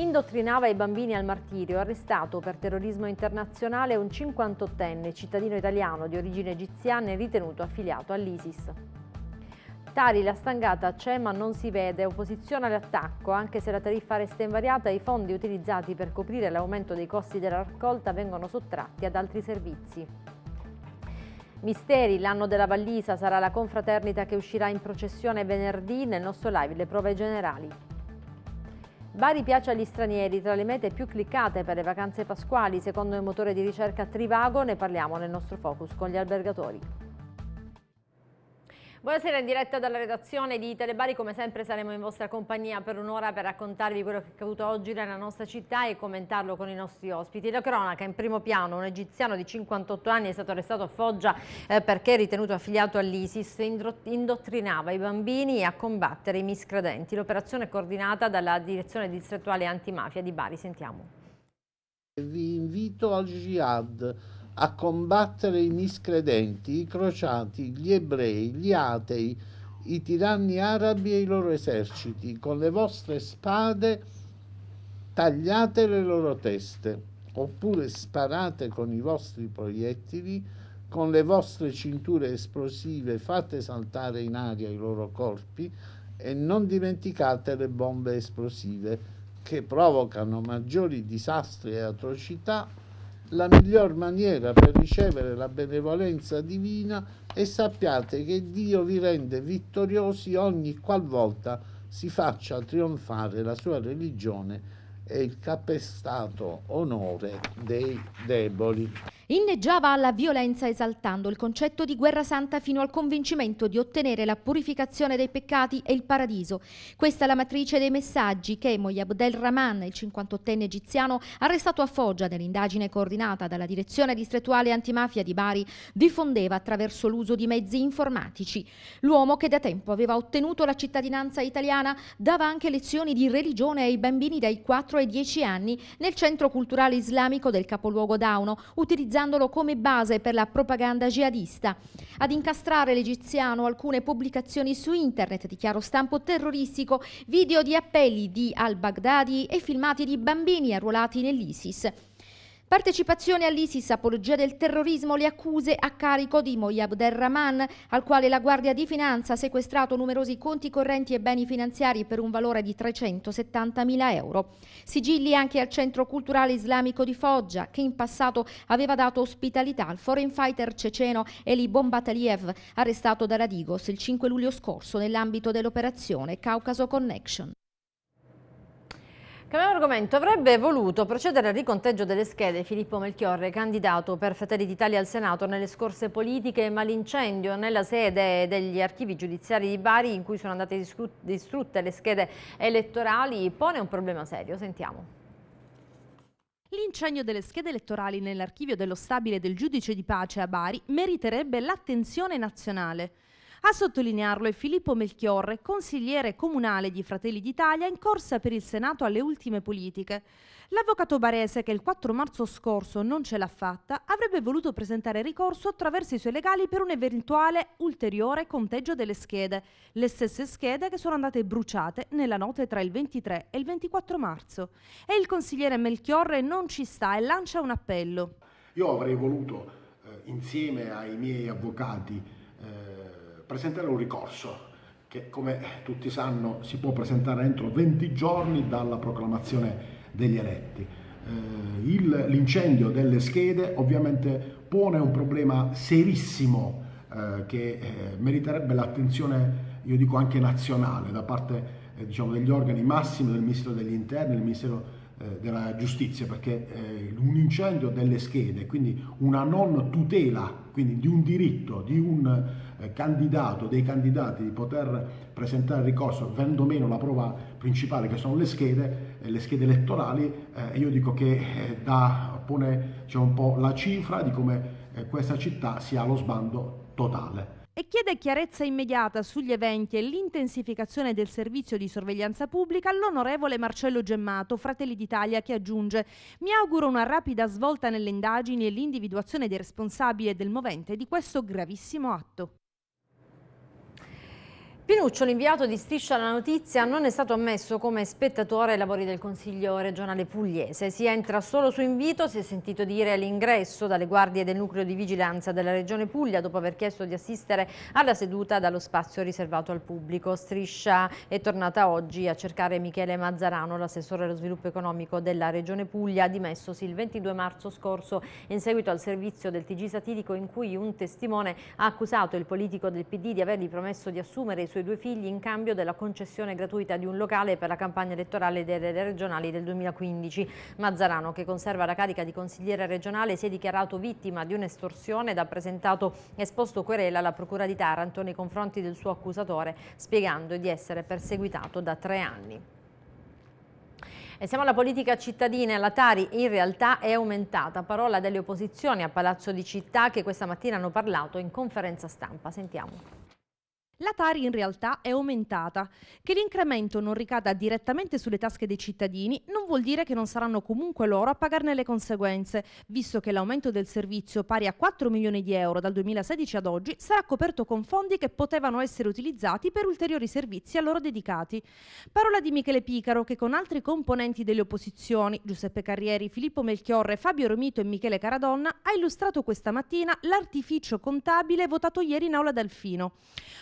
Indottrinava i bambini al martirio, arrestato per terrorismo internazionale un 58enne cittadino italiano di origine egiziana e ritenuto affiliato all'ISIS. Tali la stangata c'è ma non si vede, opposizione all'attacco, anche se la tariffa resta invariata, i fondi utilizzati per coprire l'aumento dei costi della raccolta vengono sottratti ad altri servizi. Misteri, l'anno della Vallisa sarà la confraternita che uscirà in processione venerdì nel nostro live le prove generali. Bari piace agli stranieri, tra le mete più cliccate per le vacanze pasquali, secondo il motore di ricerca Trivago, ne parliamo nel nostro focus con gli albergatori. Buonasera in diretta dalla redazione di Telebari, come sempre saremo in vostra compagnia per un'ora per raccontarvi quello che è accaduto oggi nella nostra città e commentarlo con i nostri ospiti. La cronaca in primo piano, un egiziano di 58 anni è stato arrestato a Foggia eh, perché ritenuto affiliato all'ISIS, indottrinava i bambini a combattere i miscredenti. L'operazione è coordinata dalla direzione distrettuale antimafia di Bari, sentiamo. Vi invito al jihad a combattere i miscredenti, i crociati, gli ebrei, gli atei, i tiranni arabi e i loro eserciti, con le vostre spade tagliate le loro teste, oppure sparate con i vostri proiettili, con le vostre cinture esplosive fate saltare in aria i loro corpi e non dimenticate le bombe esplosive che provocano maggiori disastri e atrocità la miglior maniera per ricevere la benevolenza divina e sappiate che Dio vi rende vittoriosi ogni qualvolta si faccia trionfare la sua religione e il capestato onore dei deboli inneggiava alla violenza esaltando il concetto di guerra santa fino al convincimento di ottenere la purificazione dei peccati e il paradiso. Questa è la matrice dei messaggi che Moya Abdel Rahman, il 58enne egiziano, arrestato a Foggia nell'indagine coordinata dalla direzione distrettuale antimafia di Bari, diffondeva attraverso l'uso di mezzi informatici. L'uomo che da tempo aveva ottenuto la cittadinanza italiana dava anche lezioni di religione ai bambini dai 4 ai 10 anni nel centro culturale islamico del capoluogo Dauno, utilizzando utilizzandolo come base per la propaganda jihadista. Ad incastrare l'egiziano alcune pubblicazioni su internet di chiaro stampo terroristico, video di appelli di al-Baghdadi e filmati di bambini arruolati nell'ISIS. Partecipazione all'ISIS, apologia del terrorismo, le accuse a carico di Moyab Derrahman, al quale la Guardia di Finanza ha sequestrato numerosi conti correnti e beni finanziari per un valore di 370.000 euro. Sigilli anche al Centro Culturale Islamico di Foggia, che in passato aveva dato ospitalità al foreign fighter ceceno Eli Bombataliev, arrestato da Radigos il 5 luglio scorso nell'ambito dell'operazione Caucaso Connection. Cambiamo argomento. Avrebbe voluto procedere al riconteggio delle schede Filippo Melchiorre, candidato per Fratelli d'Italia al Senato nelle scorse politiche, ma l'incendio nella sede degli archivi giudiziari di Bari, in cui sono andate distrutte le schede elettorali, pone un problema serio. Sentiamo. L'incendio delle schede elettorali nell'archivio dello stabile del giudice di pace a Bari meriterebbe l'attenzione nazionale. A sottolinearlo è Filippo Melchiorre, consigliere comunale di Fratelli d'Italia in corsa per il Senato alle ultime politiche. L'avvocato barese, che il 4 marzo scorso non ce l'ha fatta, avrebbe voluto presentare ricorso attraverso i suoi legali per un eventuale ulteriore conteggio delle schede, le stesse schede che sono andate bruciate nella notte tra il 23 e il 24 marzo. E il consigliere Melchiorre non ci sta e lancia un appello. Io avrei voluto, eh, insieme ai miei avvocati, presentare un ricorso che come tutti sanno si può presentare entro 20 giorni dalla proclamazione degli eletti. Eh, l'incendio delle schede ovviamente pone un problema serissimo eh, che eh, meriterebbe l'attenzione, io dico anche nazionale, da parte eh, diciamo, degli organi massimi del Ministero degli Interni, del Ministero eh, della Giustizia, perché eh, un incendio delle schede, quindi una non tutela quindi di un diritto di un eh, candidato, dei candidati di poter presentare ricorso, vendo meno la prova principale che sono le schede, eh, le schede elettorali, eh, io dico che eh, da, pone cioè un po' la cifra di come eh, questa città sia allo sbando totale e chiede chiarezza immediata sugli eventi e l'intensificazione del servizio di sorveglianza pubblica all'onorevole Marcello Gemmato, Fratelli d'Italia, che aggiunge mi auguro una rapida svolta nelle indagini e l'individuazione dei responsabili e del movente di questo gravissimo atto. Pinuccio, l'inviato di Striscia alla Notizia, non è stato ammesso come spettatore ai lavori del Consiglio regionale pugliese. Si entra solo su invito, si è sentito dire all'ingresso dalle guardie del nucleo di vigilanza della regione Puglia dopo aver chiesto di assistere alla seduta dallo spazio riservato al pubblico. Striscia è tornata oggi a cercare Michele Mazzarano, l'assessore allo sviluppo economico della regione Puglia, dimessosi il 22 marzo scorso in seguito al servizio del TG satirico in cui un testimone ha accusato il politico del PD di avergli promesso di assumere i suoi e due figli in cambio della concessione gratuita di un locale per la campagna elettorale delle regionali del 2015. Mazzarano, che conserva la carica di consigliere regionale, si è dichiarato vittima di un'estorsione ed ha presentato esposto querela alla Procura di Taranto nei confronti del suo accusatore, spiegando di essere perseguitato da tre anni. E siamo alla politica cittadina, la Tari in realtà è aumentata, parola delle opposizioni a Palazzo di Città che questa mattina hanno parlato in conferenza stampa. Sentiamo. La Tari in realtà è aumentata. Che l'incremento non ricada direttamente sulle tasche dei cittadini non vuol dire che non saranno comunque loro a pagarne le conseguenze, visto che l'aumento del servizio pari a 4 milioni di euro dal 2016 ad oggi sarà coperto con fondi che potevano essere utilizzati per ulteriori servizi a loro dedicati. Parola di Michele Picaro che con altri componenti delle opposizioni, Giuseppe Carrieri, Filippo Melchiorre, Fabio Romito e Michele Caradonna, ha illustrato questa mattina l'artificio contabile votato ieri in aula Dalfino.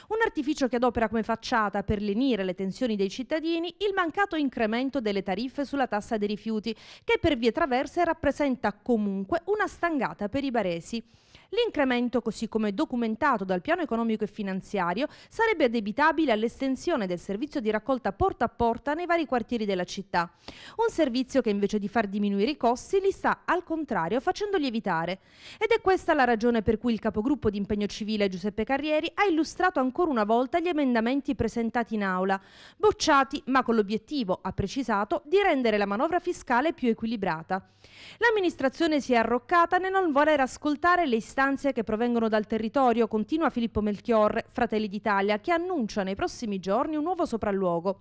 Una artificio che adopera come facciata per lenire le tensioni dei cittadini il mancato incremento delle tariffe sulla tassa dei rifiuti, che per vie traverse rappresenta comunque una stangata per i baresi. L'incremento, così come documentato dal piano economico e finanziario, sarebbe addebitabile all'estensione del servizio di raccolta porta a porta nei vari quartieri della città. Un servizio che invece di far diminuire i costi li sta al contrario facendoli evitare. Ed è questa la ragione per cui il capogruppo di impegno civile Giuseppe Carrieri ha illustrato ancora una volta gli emendamenti presentati in aula, bocciati ma con l'obiettivo, ha precisato, di rendere la manovra fiscale più equilibrata. L'amministrazione si è arroccata nel non voler ascoltare le istanze istanze che provengono dal territorio, continua Filippo Melchior, Fratelli d'Italia, che annuncia nei prossimi giorni un nuovo sopralluogo.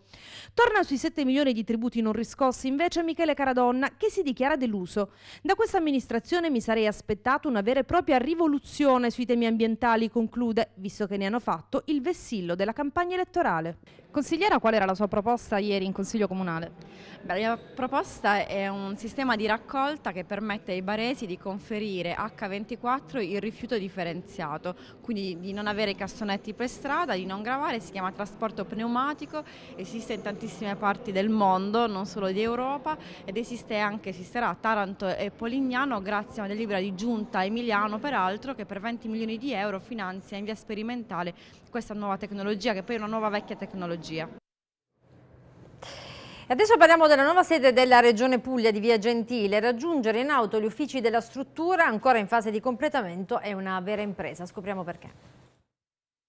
Torna sui 7 milioni di tributi non riscossi invece Michele Caradonna, che si dichiara deluso. Da questa amministrazione mi sarei aspettato una vera e propria rivoluzione sui temi ambientali, conclude, visto che ne hanno fatto il vessillo della campagna elettorale. Consigliera, qual era la sua proposta ieri in Consiglio Comunale? Beh, la proposta è un sistema di raccolta che permette ai baresi di conferire H24 il rifiuto differenziato, quindi di non avere i cassonetti per strada, di non gravare, si chiama trasporto pneumatico, esiste in tantissime parti del mondo, non solo di Europa ed esiste anche, esisterà a Taranto e Polignano grazie a una delibera di giunta Emiliano peraltro che per 20 milioni di euro finanzia in via sperimentale questa nuova tecnologia che poi è una nuova vecchia tecnologia adesso parliamo della nuova sede della Regione Puglia di Via Gentile. Raggiungere in auto gli uffici della struttura ancora in fase di completamento è una vera impresa. Scopriamo perché.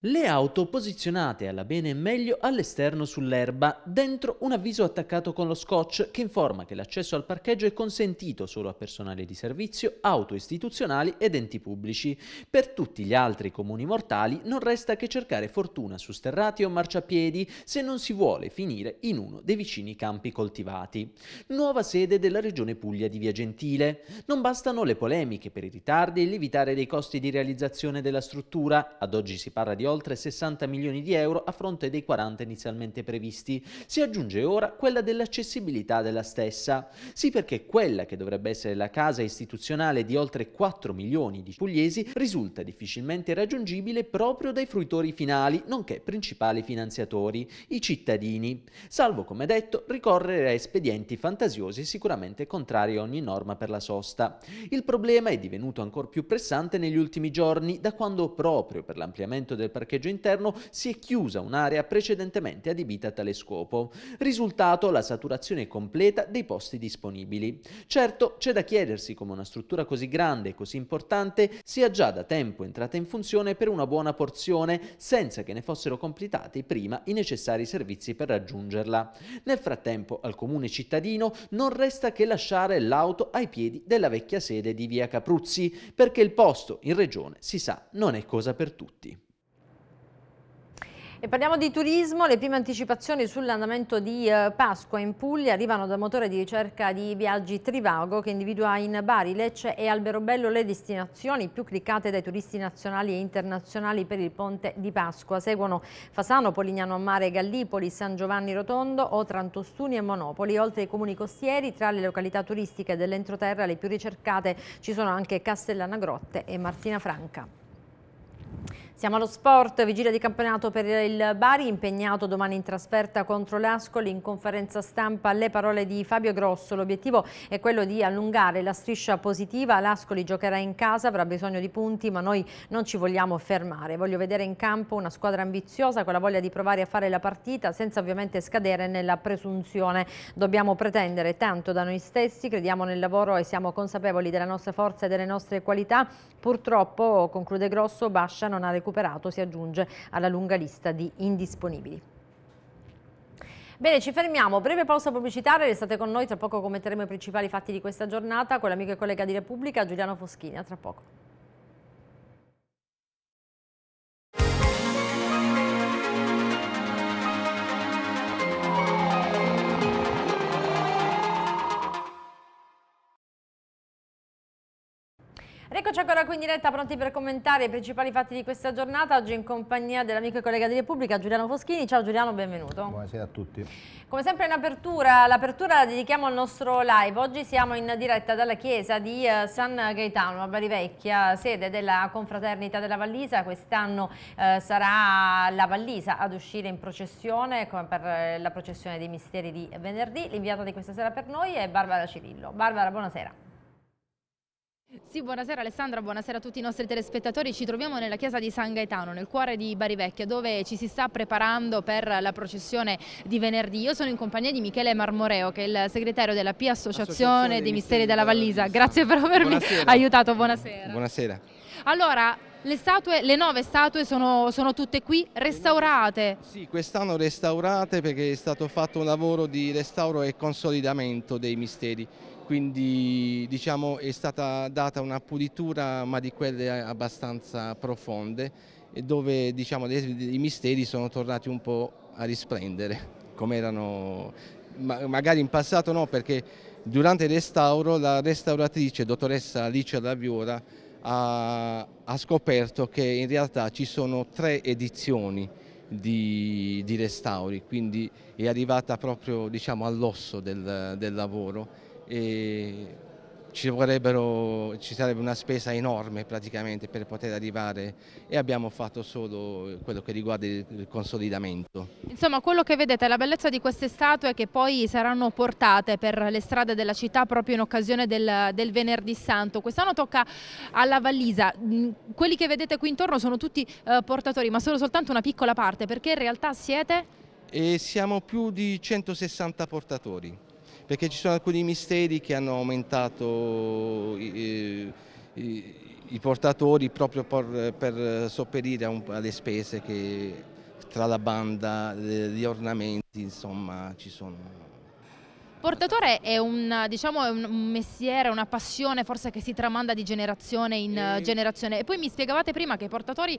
Le auto posizionate alla bene e meglio all'esterno sull'erba, dentro un avviso attaccato con lo scotch che informa che l'accesso al parcheggio è consentito solo a personale di servizio, auto istituzionali ed enti pubblici. Per tutti gli altri comuni mortali non resta che cercare fortuna su sterrati o marciapiedi se non si vuole finire in uno dei vicini campi coltivati. Nuova sede della Regione Puglia di Via Gentile. Non bastano le polemiche per i ritardi e lievitare dei costi di realizzazione della struttura, ad oggi si parla di oltre 60 milioni di euro a fronte dei 40 inizialmente previsti. Si aggiunge ora quella dell'accessibilità della stessa. Sì perché quella che dovrebbe essere la casa istituzionale di oltre 4 milioni di pugliesi risulta difficilmente raggiungibile proprio dai fruitori finali, nonché principali finanziatori, i cittadini, salvo come detto ricorrere a espedienti fantasiosi sicuramente contrari a ogni norma per la sosta. Il problema è divenuto ancora più pressante negli ultimi giorni, da quando proprio per l'ampliamento del parcheggio interno si è chiusa un'area precedentemente adibita a tale scopo. Risultato la saturazione completa dei posti disponibili. Certo, c'è da chiedersi come una struttura così grande e così importante sia già da tempo entrata in funzione per una buona porzione senza che ne fossero completati prima i necessari servizi per raggiungerla. Nel frattempo al comune cittadino non resta che lasciare l'auto ai piedi della vecchia sede di via Capruzzi perché il posto in regione si sa non è cosa per tutti. E parliamo di turismo, le prime anticipazioni sull'andamento di eh, Pasqua in Puglia arrivano dal motore di ricerca di viaggi Trivago che individua in Bari, Lecce e Alberobello le destinazioni più cliccate dai turisti nazionali e internazionali per il ponte di Pasqua. Seguono Fasano, Polignano a Mare, Gallipoli, San Giovanni Rotondo, Otrantostuni e Monopoli. Oltre ai comuni costieri, tra le località turistiche dell'entroterra le più ricercate ci sono anche Castellana Grotte e Martina Franca. Siamo allo sport, vigilia di campionato per il Bari, impegnato domani in trasferta contro l'Ascoli. In conferenza stampa le parole di Fabio Grosso. L'obiettivo è quello di allungare la striscia positiva. L'Ascoli giocherà in casa, avrà bisogno di punti, ma noi non ci vogliamo fermare. Voglio vedere in campo una squadra ambiziosa, con la voglia di provare a fare la partita, senza ovviamente scadere nella presunzione. Dobbiamo pretendere tanto da noi stessi, crediamo nel lavoro e siamo consapevoli della nostra forza e delle nostre qualità. Purtroppo, conclude Grosso, Bascia non ha recuperato recuperato si aggiunge alla lunga lista di indisponibili. Bene, ci fermiamo, breve pausa pubblicitaria, restate con noi, tra poco commenteremo i principali fatti di questa giornata con l'amico e collega di Repubblica Giuliano Foschini, a tra poco. Eccoci ancora qui in diretta, pronti per commentare i principali fatti di questa giornata, oggi in compagnia dell'amico e collega di Repubblica Giuliano Foschini. Ciao Giuliano, benvenuto. Buonasera a tutti. Come sempre in apertura, l'apertura la dedichiamo al nostro live. Oggi siamo in diretta dalla chiesa di eh, San Gaetano, a Barivecchia, sede della Confraternita della Vallisa. Quest'anno eh, sarà la Vallisa ad uscire in processione per eh, la processione dei misteri di venerdì. L'inviata di questa sera per noi è Barbara Cirillo. Barbara, buonasera. Sì, buonasera Alessandra, buonasera a tutti i nostri telespettatori. Ci troviamo nella chiesa di San Gaetano, nel cuore di Bari Vecchia, dove ci si sta preparando per la processione di venerdì. Io sono in compagnia di Michele Marmoreo, che è il segretario della Pia Associazione, Associazione dei, Misteri della Vallisa. Vallisa. Grazie per avermi buonasera. aiutato, buonasera. Buonasera. Allora, le, statue, le nove statue sono, sono, tutte qui restaurate? Sì, quest'anno restaurate perché è stato fatto un lavoro di restauro e consolidamento dei misteri quindi diciamo, è stata data una pulitura ma di quelle abbastanza profonde dove diciamo, i misteri sono tornati un po' a risplendere come erano ma magari in passato no perché durante il restauro la restauratrice dottoressa Alicia Raviola ha, ha scoperto che in realtà ci sono tre edizioni di, di restauri quindi è arrivata proprio diciamo, all'osso del, del lavoro ci, ci, sarebbe una spesa enorme praticamente per poter arrivare e abbiamo fatto solo quello che riguarda il consolidamento. Insomma quello che vedete è la bellezza di queste statue che poi saranno portate per le strade della città proprio in occasione del, del venerdì santo. Quest'anno tocca alla Vallisa, mm, quelli che vedete qui intorno sono tutti eh, portatori ma sono soltanto una piccola parte perché in realtà siete? E siamo più di 160 portatori perché ci sono alcuni misteri che hanno aumentato i, i, i portatori proprio per, per sopperire un, alle spese che tra la banda, gli ornamenti, insomma, ci sono. Portatore è, un, diciamo, un, mestiere, una passione forse che si tramanda di generazione in e... Eh. generazione e poi mi spiegavate prima che i portatori,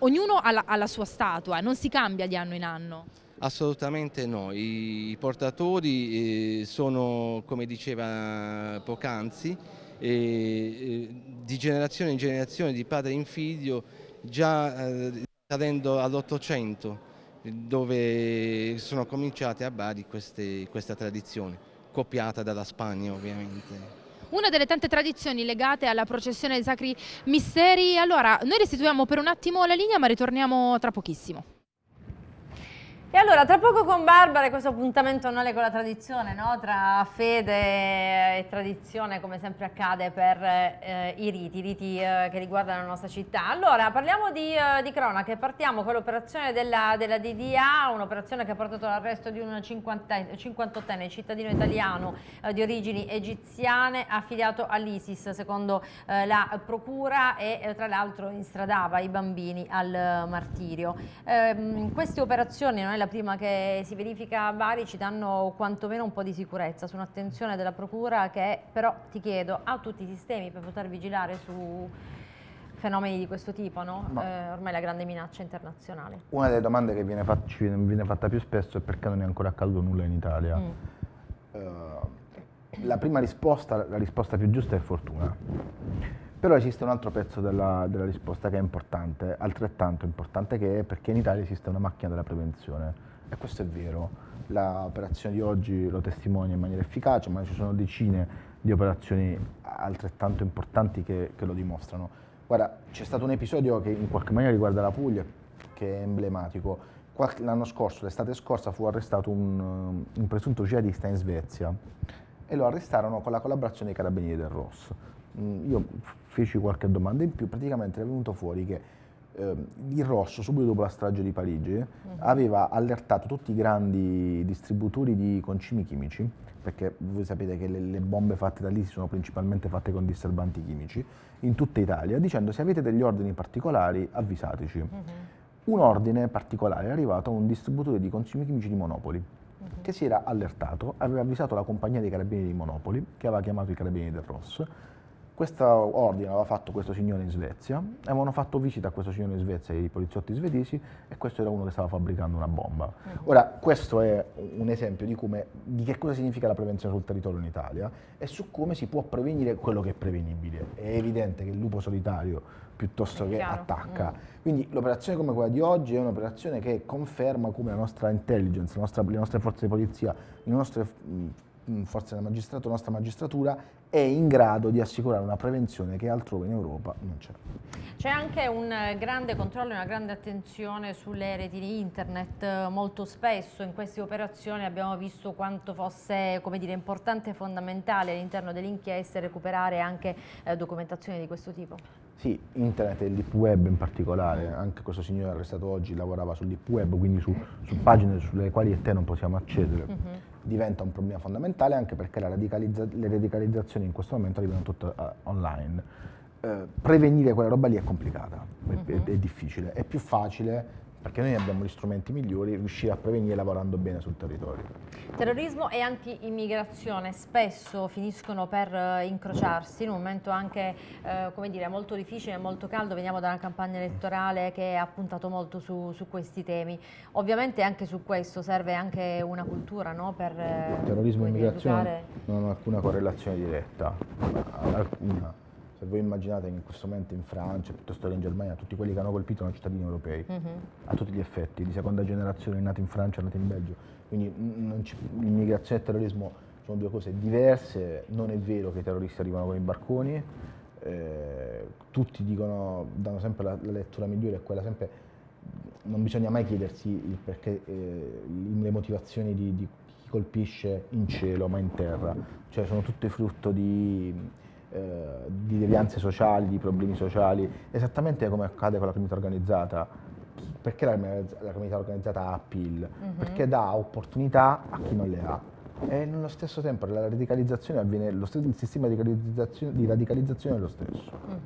ognuno ha la, ha la sua statua, non si cambia di anno in anno. Assolutamente no, i portatori eh, sono, come diceva poc'anzi, eh, eh, di generazione in generazione, di padre in figlio, già cadendo all'Ottocento, dove sono cominciate a Bari queste, questa tradizione, copiata dalla Spagna ovviamente. Una delle tante tradizioni legate alla processione dei Sacri Misteri. Allora, noi restituiamo per un attimo la linea, ma ritorniamo tra pochissimo. E allora, tra poco con Barbara e questo appuntamento annuale con la tradizione, no? tra fede e tradizione, come sempre accade per eh, i riti, i riti eh, che riguardano la nostra città. Allora, parliamo di, eh, di cronache, partiamo con l'operazione della, della, DDA, un'operazione che ha portato all'arresto di un 58enne cittadino italiano eh, di origini egiziane affiliato all'ISIS, secondo eh, la procura e eh, tra l'altro instradava i bambini al martirio. Ehm, queste operazioni non è la prima che si verifica a Bari, ci danno quantomeno un po' di sicurezza su un'attenzione della Procura che però, ti chiedo, ha tutti i sistemi per poter vigilare su fenomeni di questo tipo, no? eh, ormai la grande minaccia internazionale. Una delle domande che viene fatta, ci viene fatta più spesso è perché non è ancora accaduto nulla in Italia. Mm. Uh, la prima risposta, la risposta più giusta è fortuna però esiste un altro pezzo della, della risposta che è importante, altrettanto importante che è perché in Italia esiste una macchina della prevenzione. E questo è vero. L'operazione di oggi lo testimonia in maniera efficace, ma ci sono decine di operazioni altrettanto importanti che, che lo dimostrano. Guarda, c'è stato un episodio che in qualche maniera riguarda la Puglia, che è emblematico. L'anno scorso, l'estate scorsa, fu arrestato un, un presunto jihadista in Svezia e lo arrestarono con la collaborazione dei carabinieri del Ross. Mm, io feci qualche domanda in più, praticamente è venuto fuori che eh, il Rosso, subito dopo la strage di Parigi, uh-huh. aveva allertato tutti i grandi distributori di concimi chimici, perché voi sapete che le, le, bombe fatte da lì sono principalmente fatte con disturbanti chimici, in tutta Italia, dicendo se avete degli ordini particolari avvisateci. Uh-huh. Un ordine particolare è arrivato a un distributore di concimi chimici di Monopoli, mhm. che si era allertato, aveva avvisato la compagnia dei carabinieri di Monopoli, che aveva chiamato i carabinieri del Rosso, questo ordine l'aveva fatto questo signore in Svezia, avevano fatto visita a questo signore in Svezia i poliziotti svedesi e questo era uno che stava fabbricando una bomba. Mm. Ora, questo è un esempio di, come, di che cosa significa la prevenzione sul territorio in Italia e su come si può prevenire quello che è prevenibile. È evidente che il lupo solitario piuttosto che attacca. Mm. Quindi l'operazione come quella di oggi è un'operazione che conferma come la nostra intelligence, la nostra, le nostre forze di polizia, le nostre mm, forze della magistratura, la nostra magistratura è in grado di assicurare una prevenzione che altrove in Europa non c'è. C'è anche un grande controllo e una grande attenzione sulle reti di internet, eh, molto spesso in queste operazioni abbiamo visto quanto fosse dire, importante e fondamentale all'interno dell'inchiesta recuperare anche eh, documentazione di questo tipo. Sì, internet e l'IP web in particolare, anche questo signore arrestato oggi lavorava sull'IP web, quindi su, su pagine sulle quali e te non possiamo accedere. Mm -hmm diventa un problema fondamentale anche perché radicalizza- le radicalizzazioni in questo momento arrivano tutte uh, online. Uh, prevenire quella roba lì è complicata, uh-huh. è, mm-hmm. è, difficile, è più facile perché noi abbiamo gli strumenti migliori, riuscire a prevenire lavorando bene sul territorio. Terrorismo e anti-immigrazione spesso finiscono per eh, incrociarsi in un momento anche eh, dire, molto difficile, e molto caldo, veniamo da una campagna elettorale che ha puntato molto su, su questi temi. Ovviamente anche su questo serve anche una cultura no? per... Eh, terrorismo e immigrazione educare. non hanno alcuna correlazione diretta, alcuna se voi immaginate che in questo momento in Francia, piuttosto che in Germania, tutti quelli che hanno colpito sono cittadini europei, mm -hmm. a tutti gli effetti, di seconda generazione, nati in Francia, nati in Belgio. Quindi l'immigrazione e il terrorismo sono due cose diverse, non è vero che i terroristi arrivano con i barconi, eh, tutti dicono, danno sempre la, la lettura migliore, è quella sempre non bisogna mai chiedersi perché, eh, le motivazioni di, di, chi colpisce in cielo ma in terra, cioè sono tutte frutto di eh, di devianze sociali, di problemi sociali, esattamente come accade con la criminalità organizzata. Perché la, la criminalità organizzata ha appeal? Mm-hmm. Perché dà opportunità a chi non le ha. E nello stesso tempo la radicalizzazione avviene, stesso, il sistema di radicalizzazione, di radicalizzazione è lo stesso. Mm-hmm.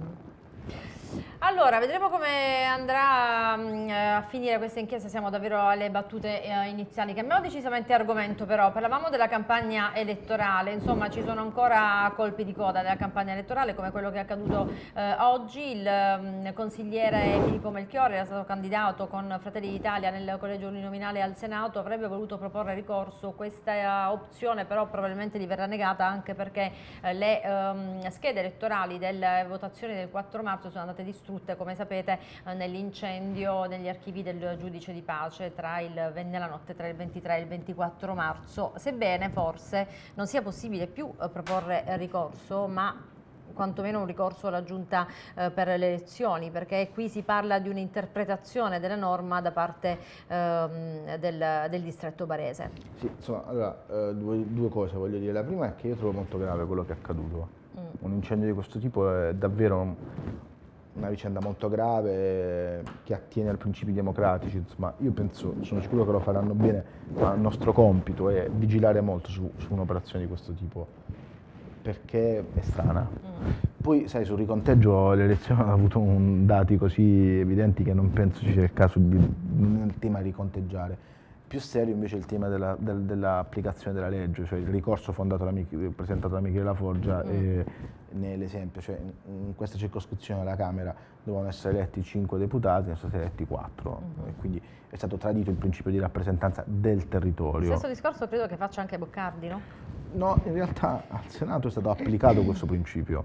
Allora, vedremo come andrà mh, mm, eh, a finire questa inchiesta, siamo davvero alle battute eh, iniziali. abbiamo decisamente argomento però, parlavamo della campagna elettorale, insomma ci sono ancora colpi di coda della campagna elettorale come quello che è accaduto eh, oggi, il mh, mm, consigliere Filippo Melchiori era stato candidato con Fratelli d'Italia nel collegio uninominale al Senato, avrebbe voluto proporre ricorso, questa eh, opzione però probabilmente gli verrà negata anche perché eh, le ehm, schede elettorali delle votazioni del 4 eh, marzo sono andate state distrutte, come sapete, eh, nell'incendio negli archivi del giudice di pace tra il, nella notte tra il 23 e il 24 marzo, sebbene forse non sia possibile più eh, proporre ricorso, ma quantomeno un ricorso alla giunta eh, per le elezioni perché qui si parla di un'interpretazione della norma da parte eh, del, del, distretto barese. Sì, insomma, allora, eh, due, due, cose voglio dire. La prima è che io trovo molto grave quello che è accaduto. Mm. Un incendio di questo tipo è davvero una vicenda molto grave eh, che attiene ai principi democratici, insomma io penso, sono sicuro che lo faranno bene, ma il nostro compito è vigilare molto su, su un'operazione di questo tipo, perché è strana. Mm. Poi sai, sul riconteggio l'elezione ha avuto un, dati così evidenti che non penso ci sia il caso di, nel tema riconteggiare. Più serio invece è il tema della, del, dell'applicazione della legge, cioè il ricorso fondato da presentato da Michele Forgia mm. e nell'esempio, cioè in questa circoscrizione alla Camera dovevano essere eletti 5 deputati, ne sono stati eletti 4, mm-hmm. quindi è stato tradito il principio di rappresentanza del territorio. Stesso discorso credo che faccia anche Boccardi, no? No, in realtà al Senato è stato applicato questo principio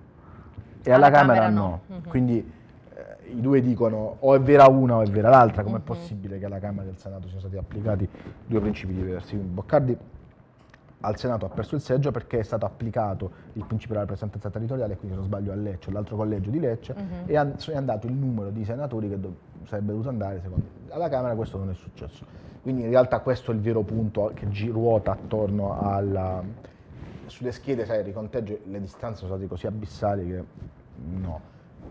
e alla, Camera, Camera, no, no. Mm-hmm. quindi eh, i due dicono o è vera una o è vera l'altra, com'è mm-hmm. possibile che alla Camera e al Senato siano stati applicati due principi diversi? Boccardi al Senato ha perso il seggio perché è stato applicato il principio della rappresentanza territoriale, quindi se non sbaglio a Lecce, l'altro collegio di Lecce, uh-huh. e è andato il numero di senatori che do- sarebbe dovuto andare secondo me. Alla Camera questo non è successo. Quindi in realtà questo è il vero punto che gi- ruota attorno alla... Sulle schede, sai, il riconteggio, le distanze sono state così abissali che no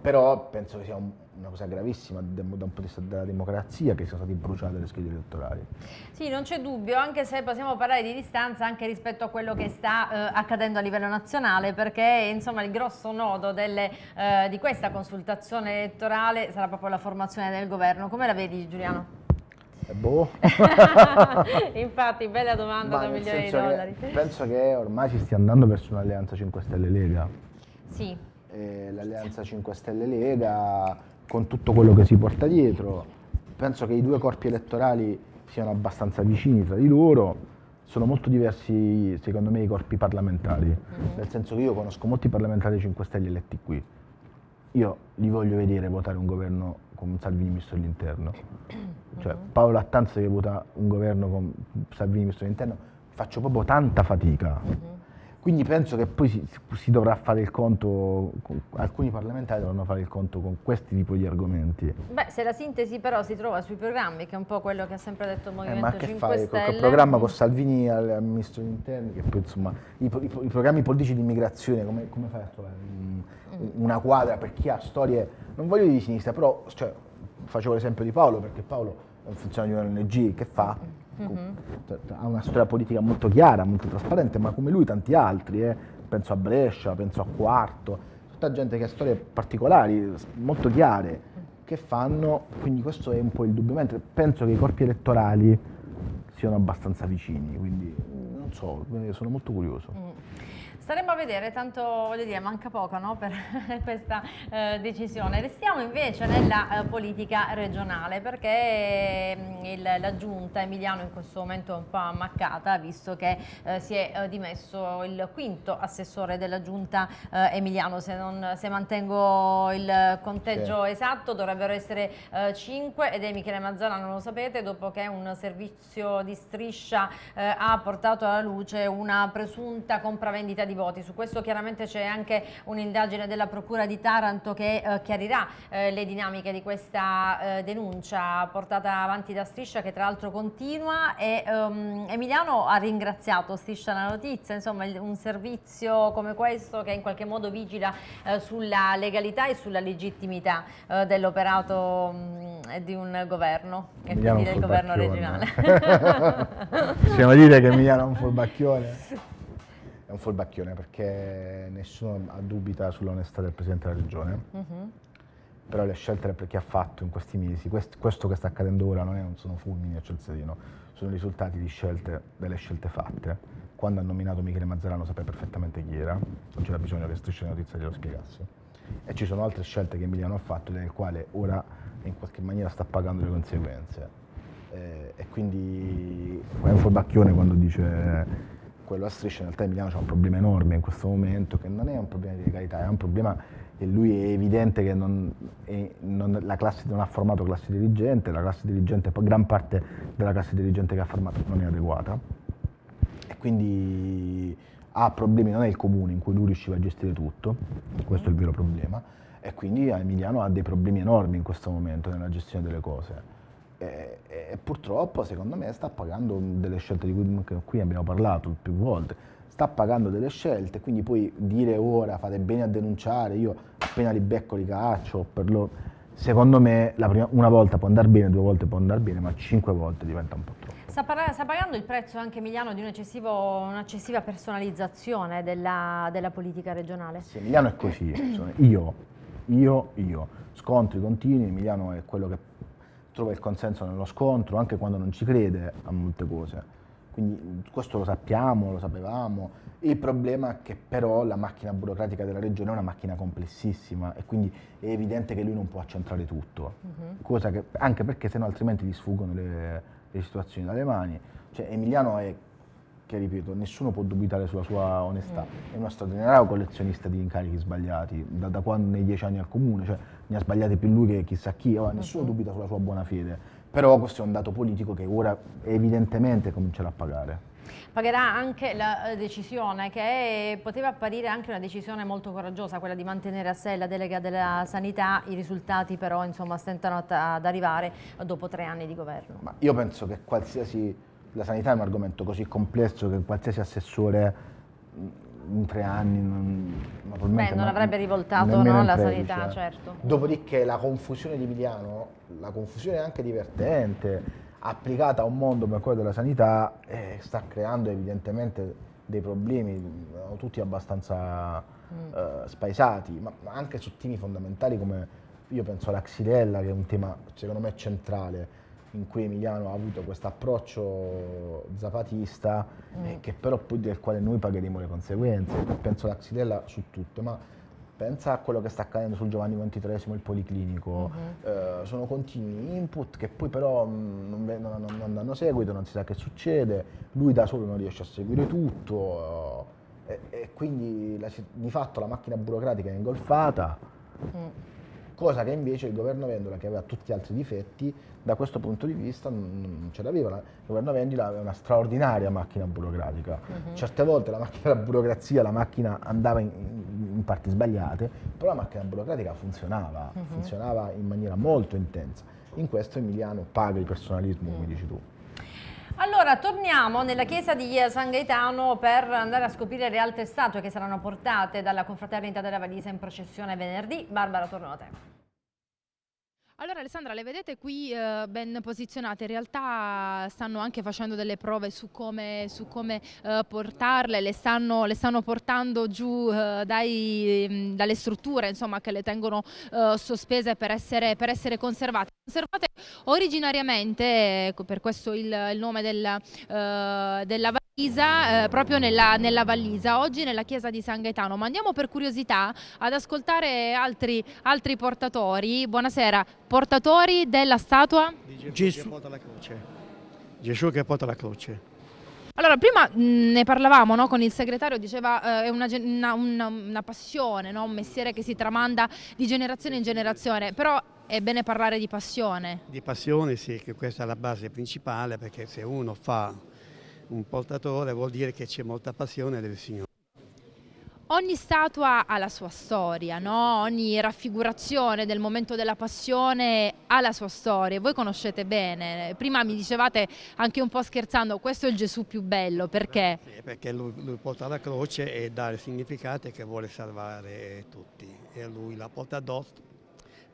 però penso che sia un, una cosa gravissima da un punto di vista della democrazia che sono state bruciate le schede elettorali. Sì, non c'è dubbio, anche se possiamo parlare di distanza anche rispetto a quello che sta eh, accadendo a livello nazionale, perché insomma il grosso nodo delle, eh, di questa consultazione elettorale sarà proprio la formazione del governo. Come la vedi Giuliano? Eh, boh. Infatti, bella domanda Ma da milioni di dollari. penso che ormai si stia andando verso un'alleanza 5 Stelle Lega. Sì, eh, l'Alleanza 5 Stelle Lega, con tutto quello che si porta dietro. Penso che i due corpi elettorali siano abbastanza vicini tra di loro. Sono molto diversi, secondo me, i corpi parlamentari. Mm-hmm. Nel senso che io conosco molti parlamentari 5 Stelle eletti qui. Io li voglio vedere votare un governo con Salvini ministro all'interno. Mhm. Cioè, Paolo Attanzio che vota un governo con Salvini ministro all'interno, faccio proprio tanta fatica. Mm-hmm quindi penso che poi si, si, dovrà fare il conto, alcuni parlamentari dovranno fare il conto con questi tipi di argomenti. Beh, se la sintesi però si trova sui programmi, che è un po' quello che ha sempre detto il eh, Movimento eh, ma che 5 fai, Stelle. Il programma con Salvini al, al Ministro degli Interni, che poi insomma, i, i, i programmi politici di immigrazione, come, come fai a trovare mm. una quadra per chi ha storie, non voglio dire di sinistra, però cioè, facevo l'esempio di Paolo, perché Paolo è un funzionario di un ONG, che fa? Mm mm-hmm. ha una storia politica molto chiara, molto trasparente, ma come lui tanti altri, eh. penso a Brescia, penso a Quarto, tutta gente che ha storie particolari, molto chiare, che fanno, quindi questo è un po' il dubbio, mentre penso che i corpi elettorali siano abbastanza vicini, quindi non so, sono molto curioso. Mm. Staremo a vedere, tanto voglio dire, manca poco no, per questa eh, decisione. Restiamo invece nella eh, politica regionale perché mm, il, la giunta Emiliano in questo momento è un po' ammaccata visto che eh, si è eh, dimesso il quinto assessore della giunta eh, Emiliano. Se, non, se, mantengo il conteggio sì. esatto dovrebbero essere eh, cinque ed è Michele Mazzola, non lo sapete, dopo che un servizio di striscia ha portato alla luce una presunta compravendita di voti. Su questo chiaramente c'è anche un'indagine della Procura di Taranto che eh, chiarirà eh, le dinamiche di questa eh, denuncia portata avanti da Striscia che tra l'altro continua e ehm, Emiliano ha ringraziato Striscia la notizia, insomma un servizio come questo che in qualche modo vigila eh, sulla legalità e sulla legittimità eh, dell'operato mm, di un governo e Emiliano quindi del governo regionale. Possiamo dire che Emiliano è un furbacchione. è un furbacchione perché nessuno ha dubita sull'onestà del Presidente della Regione. Mm-hmm. Però le scelte che ha fatto in questi mesi, quest, questo che sta accadendo ora non, è, sono fulmini a Celsellino, sono i risultati scelte, delle scelte fatte. Quando ha nominato Michele Mazzarano sapeva perfettamente chi era, non c'era bisogno che Striscia Notizia glielo spiegasse. E ci sono altre scelte che Emiliano ha fatto, delle quali ora in qualche maniera sta pagando le conseguenze. Eh, e quindi è un furbacchione quando dice quello a striscia, in realtà Emiliano ha un problema enorme in questo momento, che non è un problema di legalità, è un problema che lui è evidente che non, è, non, la classe non ha formato classe dirigente, la classe dirigente, gran parte della classe dirigente che ha formato non è adeguata e quindi ha problemi, non è il comune in cui lui riusciva a gestire tutto, questo è il vero problema, e quindi Emiliano ha dei problemi enormi in questo momento nella gestione delle cose e, e, purtroppo secondo me sta pagando delle scelte di cui, cui abbiamo parlato più volte sta pagando delle scelte quindi poi dire ora fate bene a denunciare io appena li becco li caccio lo, secondo me prima, una volta può andare bene due volte può andare bene ma cinque volte diventa un po' troppo Sta, sta pagando il prezzo anche Emiliano di un'eccessiva un personalizzazione della, della, politica regionale? Sì, Emiliano è così, io, io, io, scontri continui, Emiliano è quello che trova il consenso nello scontro, anche quando non ci crede a molte cose. Quindi questo lo sappiamo, lo sapevamo. Il problema è che però la macchina burocratica della regione è una macchina complessissima e quindi è evidente che lui non può accentrare tutto, uh-huh. che, anche perché sennò altrimenti gli sfuggono le, le situazioni dalle mani. Cioè, Emiliano è che ripeto, nessuno può dubitare sulla sua onestà. Mm. È uno straordinario collezionista di incarichi sbagliati, da, da quando nei dieci anni al comune. Cioè, ne ha sbagliate più lui che chissà chi, oh, nessuno uh-huh. dubita sulla sua buona fede, però questo è un dato politico che ora evidentemente comincerà a pagare. Pagherà anche la eh, decisione che poteva apparire anche una decisione molto coraggiosa, quella di mantenere a sé la delega della sanità, i risultati però insomma stentano ad arrivare dopo tre anni di governo. Ma io penso che qualsiasi, la sanità è un argomento così complesso che qualsiasi assessore in tre anni non, Beh, non avrebbe rivoltato no, la sanità, cioè. certo. Dopodiché la confusione di Miliano, la confusione è anche divertente, applicata a un mondo come quello della sanità, eh, sta creando evidentemente dei problemi, tutti abbastanza mm. eh, spaesati, ma, ma anche su temi fondamentali come io penso alla xylella, che è un tema secondo me centrale in cui Emiliano ha avuto questo approccio zapatista mm. Eh, che però poi del quale noi pagheremo le conseguenze. Penso alla Xidella su tutto, ma pensa a quello che sta accadendo sul Giovanni XXIII, il Policlinico, mm-hmm. eh, sono continui input che poi però mm, non, non, non, danno seguito, non si sa che succede, lui da solo non riesce a seguire tutto eh, e, quindi la, di fatto la macchina burocratica è ingolfata. Mm cosa che invece il governo Vendola, che aveva tutti gli altri difetti, da questo punto di vista non ce l'aveva. Il governo Vendola aveva una straordinaria macchina burocratica. Uh-huh. Certe volte la macchina della burocrazia, la macchina andava in, in, parti sbagliate, però la macchina burocratica funzionava, uh-huh. funzionava in maniera molto intensa. In questo Emiliano paga il personalismo, come mm. dici tu. Allora, torniamo nella chiesa di San Gaetano per andare a scoprire le altre statue che saranno portate dalla confraternita della Valisa in processione venerdì. Barbara, torno a te. Allora Alessandra, le vedete qui eh, ben posizionate, in realtà stanno anche facendo delle prove su come, su come eh, portarle, le stanno, le stanno, portando giù eh, dai, mm, dalle strutture insomma, che le tengono eh, sospese per essere, per essere conservate. Conservate originariamente, ecco, per questo il, il nome eh, della, della eh, proprio nella, nella, Vallisa, oggi nella chiesa di San Gaetano, ma andiamo per curiosità ad ascoltare altri, altri portatori, buonasera, portatori della statua di Gesù, Gesù. che porta la croce. Gesù che porta la croce. Allora, prima mm, ne parlavamo no, con il segretario, diceva eh, è una, una, una, una passione, no, un mestiere che si tramanda di generazione in generazione, però è bene parlare di passione. Di passione sì, che questa è la base principale perché se uno fa un portatore vuol dire che c'è molta passione del Signore. Ogni statua ha la sua storia, no? ogni raffigurazione del momento della passione ha la sua storia, voi conoscete bene. Prima mi dicevate anche un po' scherzando, questo è il Gesù più bello, perché? Beh, sì, perché lui, lui, porta la croce e dà il significato che vuole salvare tutti e lui la porta addosso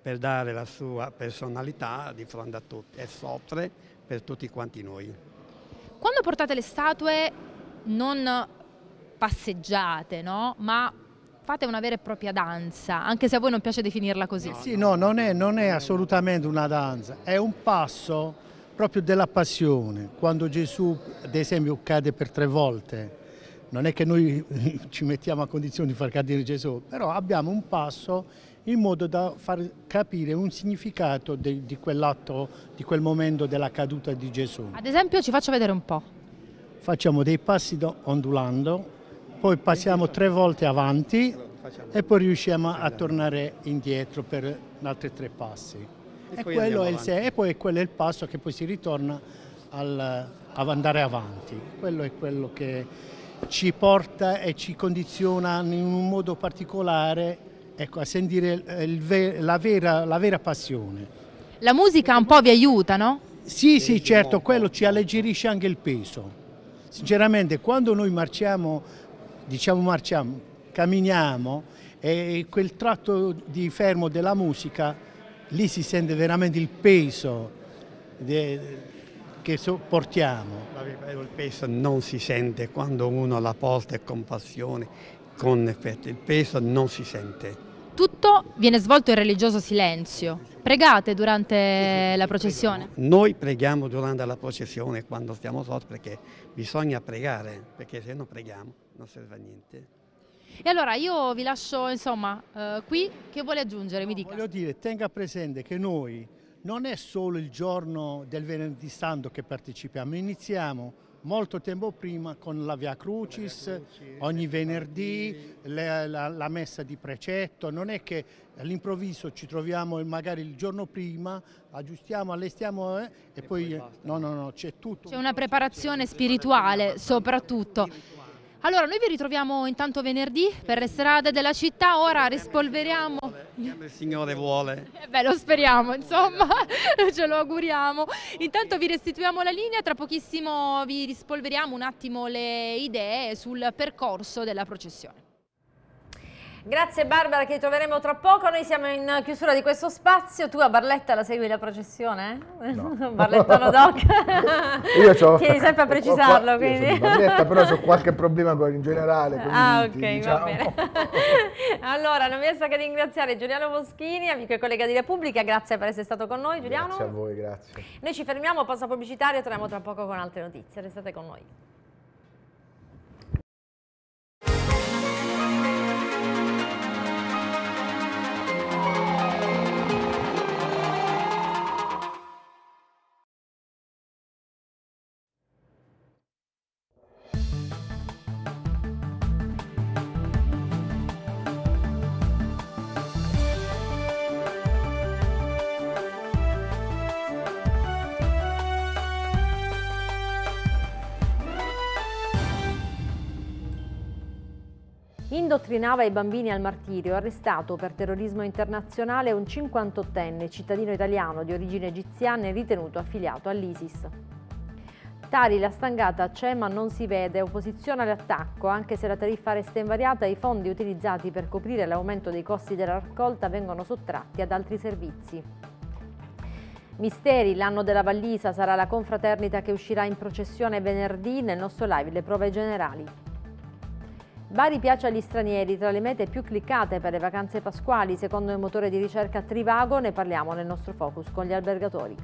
per dare la sua personalità di fronte a tutti e soffre per tutti quanti noi. Quando portate le statue non passeggiate, no? ma fate una vera e propria danza, anche se a voi non piace definirla così. sì, no, non è, non è assolutamente una danza, è un passo proprio della passione. Quando Gesù, ad esempio, cade per tre volte, non è che noi ci mettiamo a condizione di far cadere Gesù, però abbiamo un passo in modo da far capire un significato de, di quell'atto, di quel momento della caduta di Gesù. Ad esempio ci faccio vedere un po'. Facciamo dei passi ondulando, poi passiamo tre volte avanti e poi riusciamo a tornare indietro per altri tre passi. E, e, quello il, e poi quello è il passo che poi si ritorna al, ad andare avanti. Quello è quello che ci porta e ci condiziona in un modo particolare ecco, a sentire ve la, vera, la vera passione. La musica un po' vi aiuta, no? Sì, sì, certo, quello ci alleggerisce anche il peso. Sinceramente, quando noi marciamo, diciamo marciamo, camminiamo, e quel tratto di fermo della musica, lì si sente veramente il peso che sopportiamo. Il peso non si sente quando uno la porta con passione con effetto il peso non si sente. Tutto viene svolto in religioso silenzio. Pregate durante la processione? Noi preghiamo durante la processione quando stiamo sotto perché bisogna pregare, perché se non preghiamo non serve a niente. E allora io vi lascio insomma eh, qui, che vuole aggiungere? Mi no, Voglio dire, tenga presente che noi non è solo il giorno del venerdì santo che partecipiamo, iniziamo molto tempo prima con la Via Crucis, Via Crucis ogni eh, venerdì, la, la, la, messa di precetto, non è che all'improvviso ci troviamo magari il giorno prima, aggiustiamo, allestiamo eh, e, e, poi, poi basta, no no no, c'è tutto. C'è una preparazione spirituale soprattutto. Allora, noi vi ritroviamo intanto venerdì per le strade della città, ora rispolveriamo come il Signore vuole. Eh beh, lo speriamo, insomma, ce lo auguriamo. Intanto vi restituiamo la linea, tra pochissimo vi rispolveriamo un attimo le idee sul percorso della processione. Grazie Barbara che troveremo tra poco, noi siamo in chiusura di questo spazio, tu a Barletta la segui la processione? No. Barlettano doc, io ho... Tieni sempre a precisarlo. quindi. Barletta però ho qualche problema in generale. Con ah ok, diciamo. va bene. allora non mi resta che ringraziare Giuliano Boschini, amico e collega di Repubblica, grazie per essere stato con noi Giuliano. Grazie a voi, grazie. Noi ci fermiamo, pausa pubblicitaria e torniamo tra poco con altre notizie, restate con noi. indottrinava i bambini al martirio, arrestato per terrorismo internazionale un 58enne cittadino italiano di origine egiziana e ritenuto affiliato all'ISIS. Tali la stangata c'è ma non si vede, opposizione all'attacco, anche se la tariffa resta invariata i fondi utilizzati per coprire l'aumento dei costi della raccolta vengono sottratti ad altri servizi. Misteri, l'anno della Vallisa sarà la confraternita che uscirà in processione venerdì nel nostro live le prove generali. Bari piace agli stranieri, tra le mete più cliccate per le vacanze pasquali, secondo il motore di ricerca Trivago, ne parliamo nel nostro focus con gli albergatori.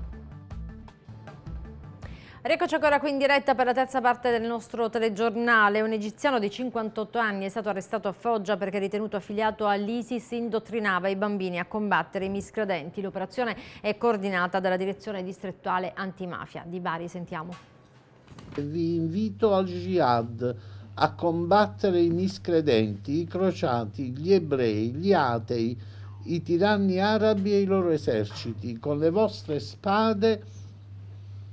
Rieccoci ancora qui in diretta per la terza parte del nostro telegiornale. Un egiziano di 58 anni è stato arrestato a Foggia perché ritenuto affiliato all'ISIS indottrinava i bambini a combattere i miscredenti. L'operazione è coordinata dalla direzione distrettuale antimafia di Bari. Sentiamo. Vi invito al jihad a combattere i miscredenti, i crociati, gli ebrei, gli atei, i tiranni arabi e i loro eserciti, con le vostre spade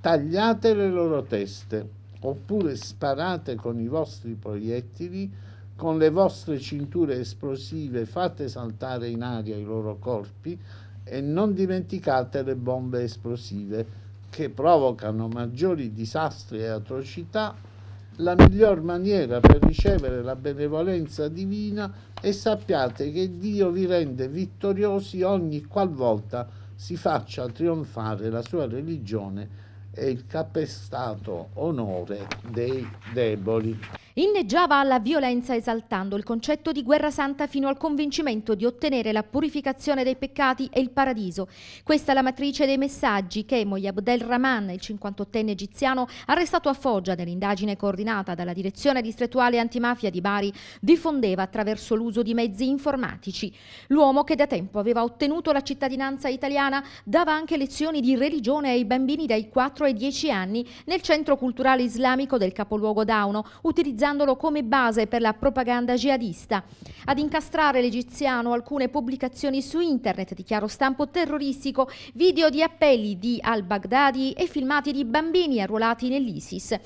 tagliate le loro teste, oppure sparate con i vostri proiettili, con le vostre cinture esplosive fate saltare in aria i loro corpi e non dimenticate le bombe esplosive che provocano maggiori disastri e atrocità la miglior maniera per ricevere la benevolenza divina e sappiate che Dio vi rende vittoriosi ogni qualvolta si faccia trionfare la sua religione e il capestato onore dei deboli. Inneggiava alla violenza esaltando il concetto di guerra santa fino al convincimento di ottenere la purificazione dei peccati e il paradiso. Questa è la matrice dei messaggi che Moy Abdel Rahman, il 58enne egiziano, arrestato a Foggia nell'indagine coordinata dalla direzione distrettuale antimafia di Bari, diffondeva attraverso l'uso di mezzi informatici. L'uomo che da tempo aveva ottenuto la cittadinanza italiana dava anche lezioni di religione ai bambini dai 4 ai 10 anni nel centro culturale islamico del capoluogo Dauno, utilizzando utilizzandolo come base per la propaganda jihadista, ad incastrare l'egiziano alcune pubblicazioni su internet di chiaro stampo terroristico, video di appelli di al-Baghdadi e filmati di bambini arruolati nell'ISIS.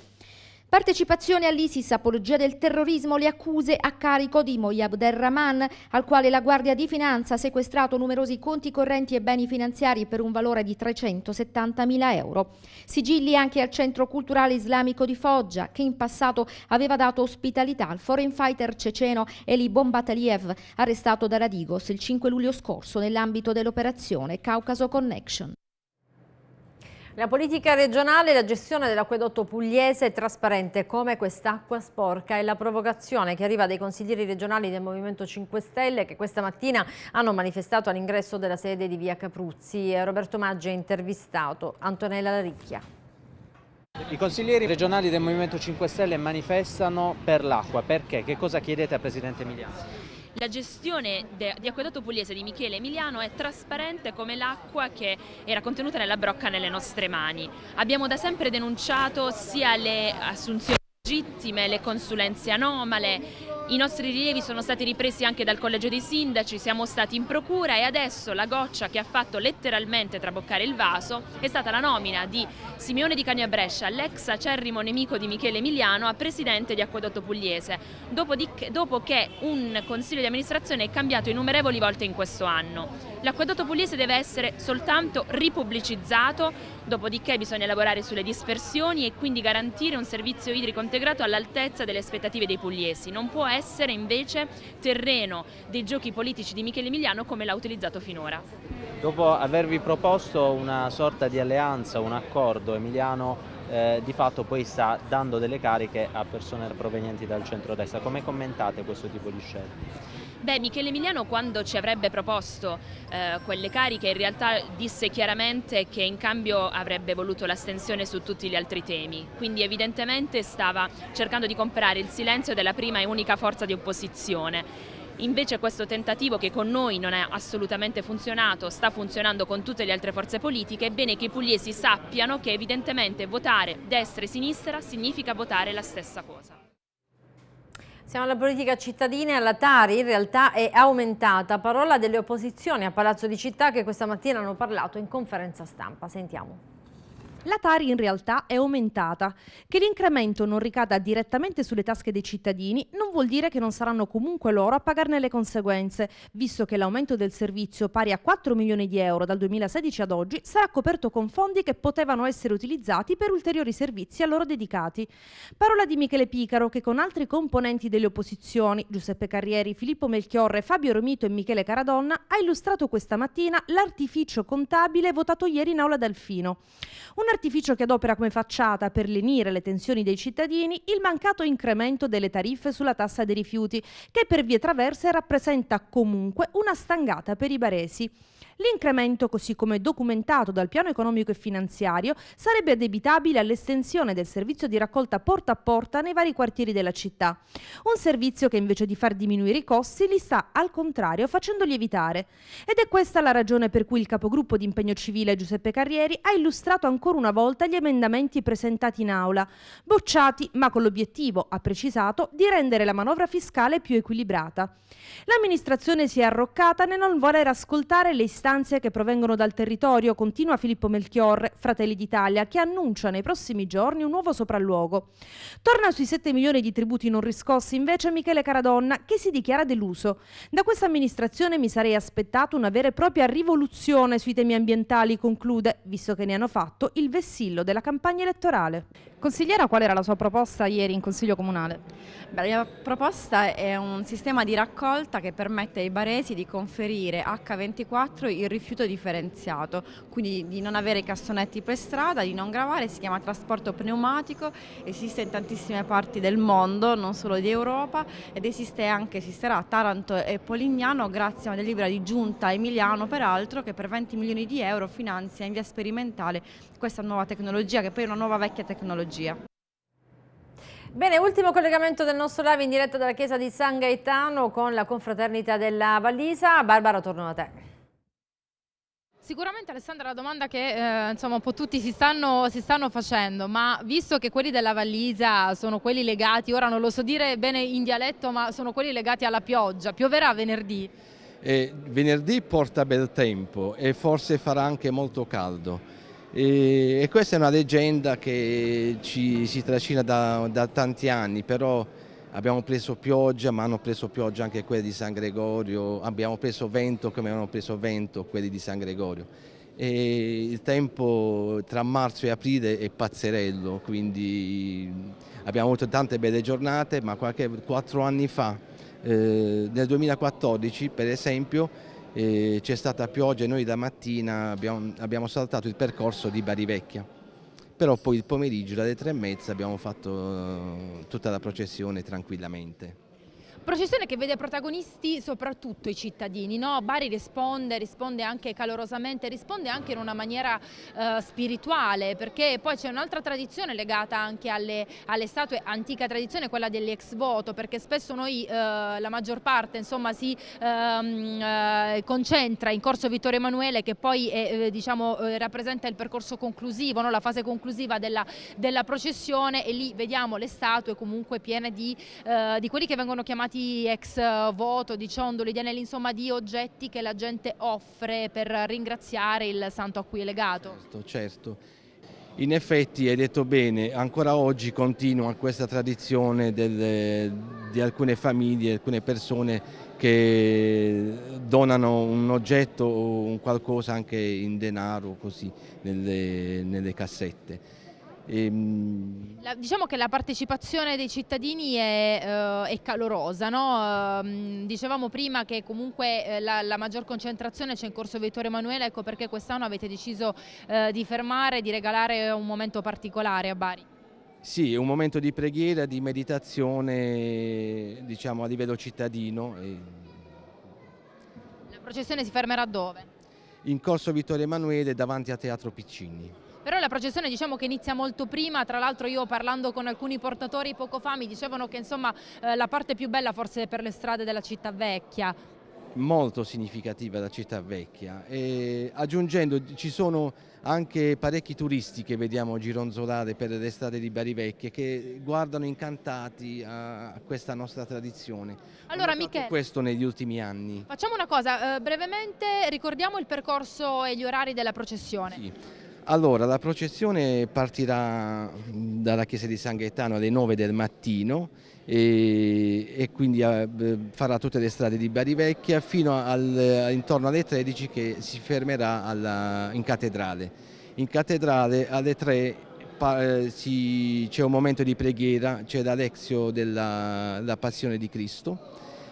Partecipazione all'ISIS, apologia del terrorismo, le accuse a carico di Moyabder Rahman, al quale la Guardia di Finanza ha sequestrato numerosi conti correnti e beni finanziari per un valore di 370.000 euro. Sigilli anche al Centro Culturale Islamico di Foggia, che in passato aveva dato ospitalità al foreign fighter ceceno Eli Bombataliev, arrestato da Radigos il 5 luglio scorso nell'ambito dell'operazione Caucaso Connection. La politica regionale e la gestione dell'acquedotto pugliese è trasparente come quest'acqua sporca e la provocazione che arriva dai consiglieri regionali del Movimento 5 Stelle che questa mattina hanno manifestato all'ingresso della sede di Via Capruzzi. Roberto Maggi ha intervistato Antonella Laricchia. I consiglieri regionali del Movimento 5 Stelle manifestano per l'acqua, perché? Che cosa chiedete al Presidente Emiliano? La gestione de, di Acquedotto Pugliese di Michele Emiliano è trasparente come l'acqua che era contenuta nella brocca nelle nostre mani. Abbiamo da sempre denunciato sia le assunzioni legittime, le consulenze anomale, i nostri rilievi sono stati ripresi anche dal Collegio dei Sindaci, siamo stati in procura e adesso la goccia che ha fatto letteralmente traboccare il vaso è stata la nomina di Simeone Di Canio Brescia, l'ex acerrimo nemico di Michele Emiliano, a presidente di Acquedotto Pugliese, dopo, di, dopo che un consiglio di amministrazione è cambiato innumerevoli volte in questo anno. L'acquedotto pugliese deve essere soltanto ripubblicizzato, dopodiché bisogna lavorare sulle dispersioni e quindi garantire un servizio idrico integrato all'altezza delle aspettative dei pugliesi. Non può essere invece terreno dei giochi politici di Michele Emiliano come l'ha utilizzato finora. Dopo avervi proposto una sorta di alleanza, un accordo, Emiliano eh, di fatto poi sta dando delle cariche a persone provenienti dal centro-destra. Come commentate questo tipo di scelte? Beh, Michele Emiliano quando ci avrebbe proposto eh, quelle cariche in realtà disse chiaramente che in cambio avrebbe voluto l'astensione su tutti gli altri temi, quindi evidentemente stava cercando di comprare il silenzio della prima e unica forza di opposizione. Invece questo tentativo che con noi non è assolutamente funzionato, sta funzionando con tutte le altre forze politiche, è bene che i pugliesi sappiano che evidentemente votare destra e sinistra significa votare la stessa cosa. Siamo alla politica cittadina e alla Tari in realtà è aumentata. Parola delle opposizioni a Palazzo di Città che questa mattina hanno parlato in conferenza stampa. Sentiamo. La Tari in realtà è aumentata. Che l'incremento non ricada direttamente sulle tasche dei cittadini non vuol dire che non saranno comunque loro a pagarne le conseguenze, visto che l'aumento del servizio pari a 4 milioni di euro dal 2016 ad oggi sarà coperto con fondi che potevano essere utilizzati per ulteriori servizi a loro dedicati. Parola di Michele Picaro che con altri componenti delle opposizioni, Giuseppe Carrieri, Filippo Melchiorre, Fabio Romito e Michele Caradonna, ha illustrato questa mattina l'artificio contabile votato ieri in aula d'Alfino. Una artificio che adopera come facciata per lenire le tensioni dei cittadini il mancato incremento delle tariffe sulla tassa dei rifiuti, che per vie traverse rappresenta comunque una stangata per i baresi. L'incremento, così come documentato dal piano economico e finanziario, sarebbe addebitabile all'estensione del servizio di raccolta porta a porta nei vari quartieri della città. Un servizio che invece di far diminuire i costi li sta al contrario facendo lievitare. Ed è questa la ragione per cui il capogruppo di impegno civile Giuseppe Carrieri ha illustrato ancora una volta gli emendamenti presentati in aula, bocciati ma con l'obiettivo, ha precisato, di rendere la manovra fiscale più equilibrata. L'amministrazione si è arroccata nel non voler ascoltare le istanze che provengono dal territorio, continua Filippo Melchiorre, Fratelli d'Italia, che annuncia nei prossimi giorni un nuovo sopralluogo. Torna sui 7 milioni di tributi non riscossi invece Michele Caradonna, che si dichiara deluso. Da questa amministrazione mi sarei aspettato una vera e propria rivoluzione sui temi ambientali, conclude, visto che ne hanno fatto il vessillo della campagna elettorale. Consigliera, qual era la sua proposta ieri in Consiglio Comunale? Beh, la mia proposta è un sistema di raccolta che permette ai baresi di conferire H24 il rifiuto differenziato, quindi di non avere i cassonetti per strada, di non gravare, si chiama trasporto pneumatico, esiste in tantissime parti del mondo, non solo di Europa, ed esiste anche, esisterà a Taranto e Polignano grazie a una delibera di giunta Emiliano peraltro che per 20 milioni di euro finanzia in via sperimentale questa nuova tecnologia che poi è una nuova vecchia tecnologia tecnologia. Bene, ultimo collegamento del nostro live in diretta dalla chiesa di San Gaetano con la confraternita della Vallisa. Barbara, torno a te. Sicuramente Alessandra la domanda che eh, insomma, un po' tutti si stanno, si stanno, facendo, ma visto che quelli della Vallisa sono quelli legati, ora non lo so dire bene in dialetto, ma sono quelli legati alla pioggia, pioverà venerdì? Eh, venerdì porta bel tempo e forse farà anche molto caldo e, e questa è una leggenda che ci si trascina da, da tanti anni, però abbiamo preso pioggia, ma hanno preso pioggia anche quelli di San Gregorio, abbiamo preso vento come hanno preso vento quelli di San Gregorio. E il tempo tra marzo e aprile è pazzerello, quindi abbiamo avuto tante belle giornate, ma qualche quattro anni fa, eh, nel 2014 per esempio, c'è stata pioggia e noi da mattina abbiamo, abbiamo saltato il percorso di Barivecchia. Però poi il pomeriggio, dalle tre e mezza, abbiamo fatto eh, tutta la processione tranquillamente processione che vede protagonisti soprattutto i cittadini, no? Bari risponde, risponde anche calorosamente, risponde anche in una maniera eh, spirituale perché poi c'è un'altra tradizione legata anche alle, alle, statue, antica tradizione quella dell'ex voto perché spesso noi eh, la maggior parte insomma si ehm, eh, concentra in corso Vittorio Emanuele che poi è, eh, diciamo, eh, rappresenta il percorso conclusivo, no? la fase conclusiva della, della, processione e lì vediamo le statue comunque piene di, di quelli che vengono chiamati sacchi ex eh, voto, di ciondoli, di anelli, insomma di oggetti che la gente offre per ringraziare il santo a cui è legato. Certo, certo. In effetti hai detto bene, ancora oggi continua questa tradizione del, di alcune famiglie, alcune persone che donano un oggetto o un qualcosa anche in denaro così nelle, nelle cassette. Ehm... La, diciamo che la partecipazione dei cittadini è, eh, è calorosa, no? eh, dicevamo prima che comunque eh, la, la, maggior concentrazione c'è in corso Vittorio Emanuele, ecco perché quest'anno avete deciso eh, di fermare, di regalare un momento particolare a Bari. Sì, è un momento di preghiera, di meditazione diciamo, a livello cittadino. E... La processione si fermerà dove? In corso Vittorio Emanuele davanti a Teatro Piccini. Però la processione diciamo che inizia molto prima, tra l'altro io parlando con alcuni portatori poco fa mi dicevano che insomma eh, la parte più bella forse è per le strade della città vecchia. Molto significativa la città vecchia e aggiungendo ci sono anche parecchi turisti che vediamo gironzolare per le strade di Bari Vecchie che guardano incantati a questa nostra tradizione. Allora Michele, questo negli ultimi anni. Facciamo una cosa, eh, brevemente ricordiamo il percorso e gli orari della processione. Sì. Allora, la processione partirà mm, dalla chiesa di San Gaetano alle 9 del mattino e, e quindi eh, farà tutte le strade di Bari Vecchia fino al, eh, intorno alle 13 che si fermerà alla, in cattedrale. In cattedrale alle 3 eh, c'è un momento di preghiera, c'è l'Alexio della Passione di Cristo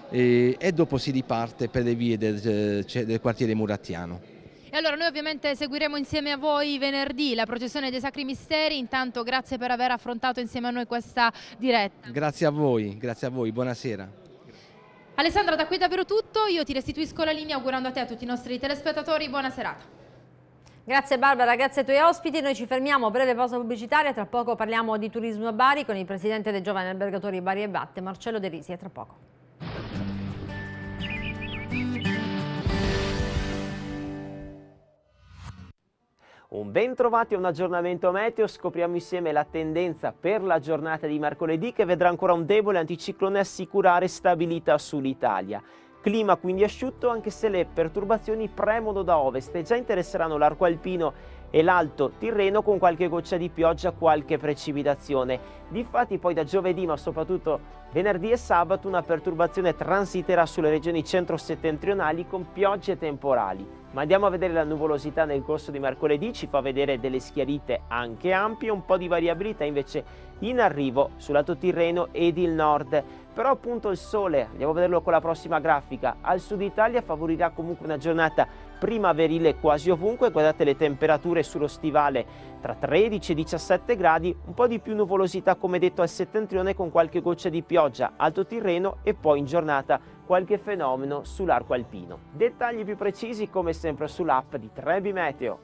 e, e, dopo si riparte per le vie del, del quartiere Murattiano allora noi ovviamente seguiremo insieme a voi venerdì la processione dei Sacri Misteri, intanto grazie per aver affrontato insieme a noi questa diretta. Grazie a voi, grazie a voi, buonasera. Alessandra, da qui davvero tutto, io ti restituisco la linea augurando a te e a tutti i nostri telespettatori buona serata. Grazie Barbara, grazie ai tuoi ospiti, noi ci fermiamo, breve pausa pubblicitaria, tra poco parliamo di turismo a Bari con il presidente dei giovani albergatori Bari e Batte, Marcello De Risi, a tra poco. Un ben trovati a un aggiornamento meteo, scopriamo insieme la tendenza per la giornata di mercoledì che vedrà ancora un debole anticiclone assicurare stabilità sull'Italia. Clima quindi asciutto anche se le perturbazioni premono da ovest e già interesseranno l'arco alpino e l'Alto Tirreno con qualche goccia di pioggia, qualche precipitazione. Difatti poi da giovedì ma soprattutto venerdì e sabato una perturbazione transiterà sulle regioni centro-settentrionali con piogge temporali. Ma andiamo a vedere la nuvolosità nel corso di mercoledì, ci fa vedere delle schiarite anche ampie, un po' di variabilità invece in arrivo sul lato Tirreno ed il nord. Però appunto il sole, andiamo a vederlo con la prossima grafica, al sud Italia favorirà comunque una giornata primaverile quasi ovunque, guardate le temperature sullo stivale tra 13 e 17 gradi, un po' di più nuvolosità come detto al settentrione con qualche goccia di pioggia, alto Tirreno e poi in giornata qualche fenomeno sull'arco alpino. Dettagli più precisi come sempre sull'app di Trebi Meteo.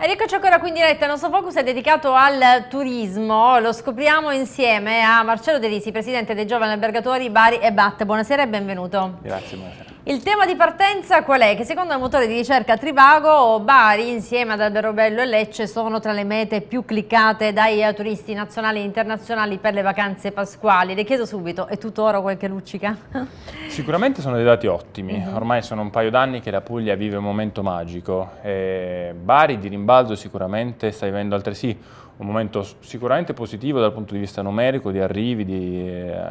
Enrico Cioccola qui in diretta, il nostro focus è dedicato al turismo, lo scopriamo insieme a Marcello De Lisi, presidente dei giovani albergatori Bari e Bat. Buonasera e benvenuto. Grazie, buonasera. Il tema di partenza qual è? Che secondo il motore di ricerca Trivago, Bari insieme ad Alberobello e Lecce sono tra le mete più cliccate dai turisti nazionali e internazionali per le vacanze pasquali. Le chiedo subito, è tutto oro quel che luccica? Sicuramente sono dei dati ottimi, mhm. ormai sono un paio d'anni che la Puglia vive un momento magico. E Bari di rimbalzo sicuramente sta vivendo altresì un momento sicuramente positivo dal punto di vista numerico, di arrivi, di, eh,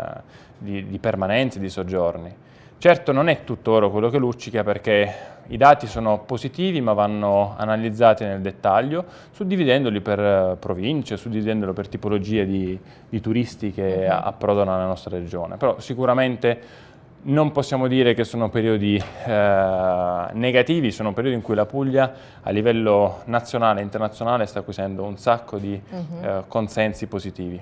di, di permanenze, di soggiorni. Certo non è tutto oro quello che luccica perché i dati sono positivi ma vanno analizzati nel dettaglio, suddividendoli per eh, province, suddividendolo per tipologie di, di turisti che mhm. approdano alla nostra regione. Però sicuramente non possiamo dire che sono periodi eh, negativi, sono periodi in cui la Puglia a livello nazionale e internazionale sta acquisendo un sacco di uh mhm. -huh. eh, consensi positivi.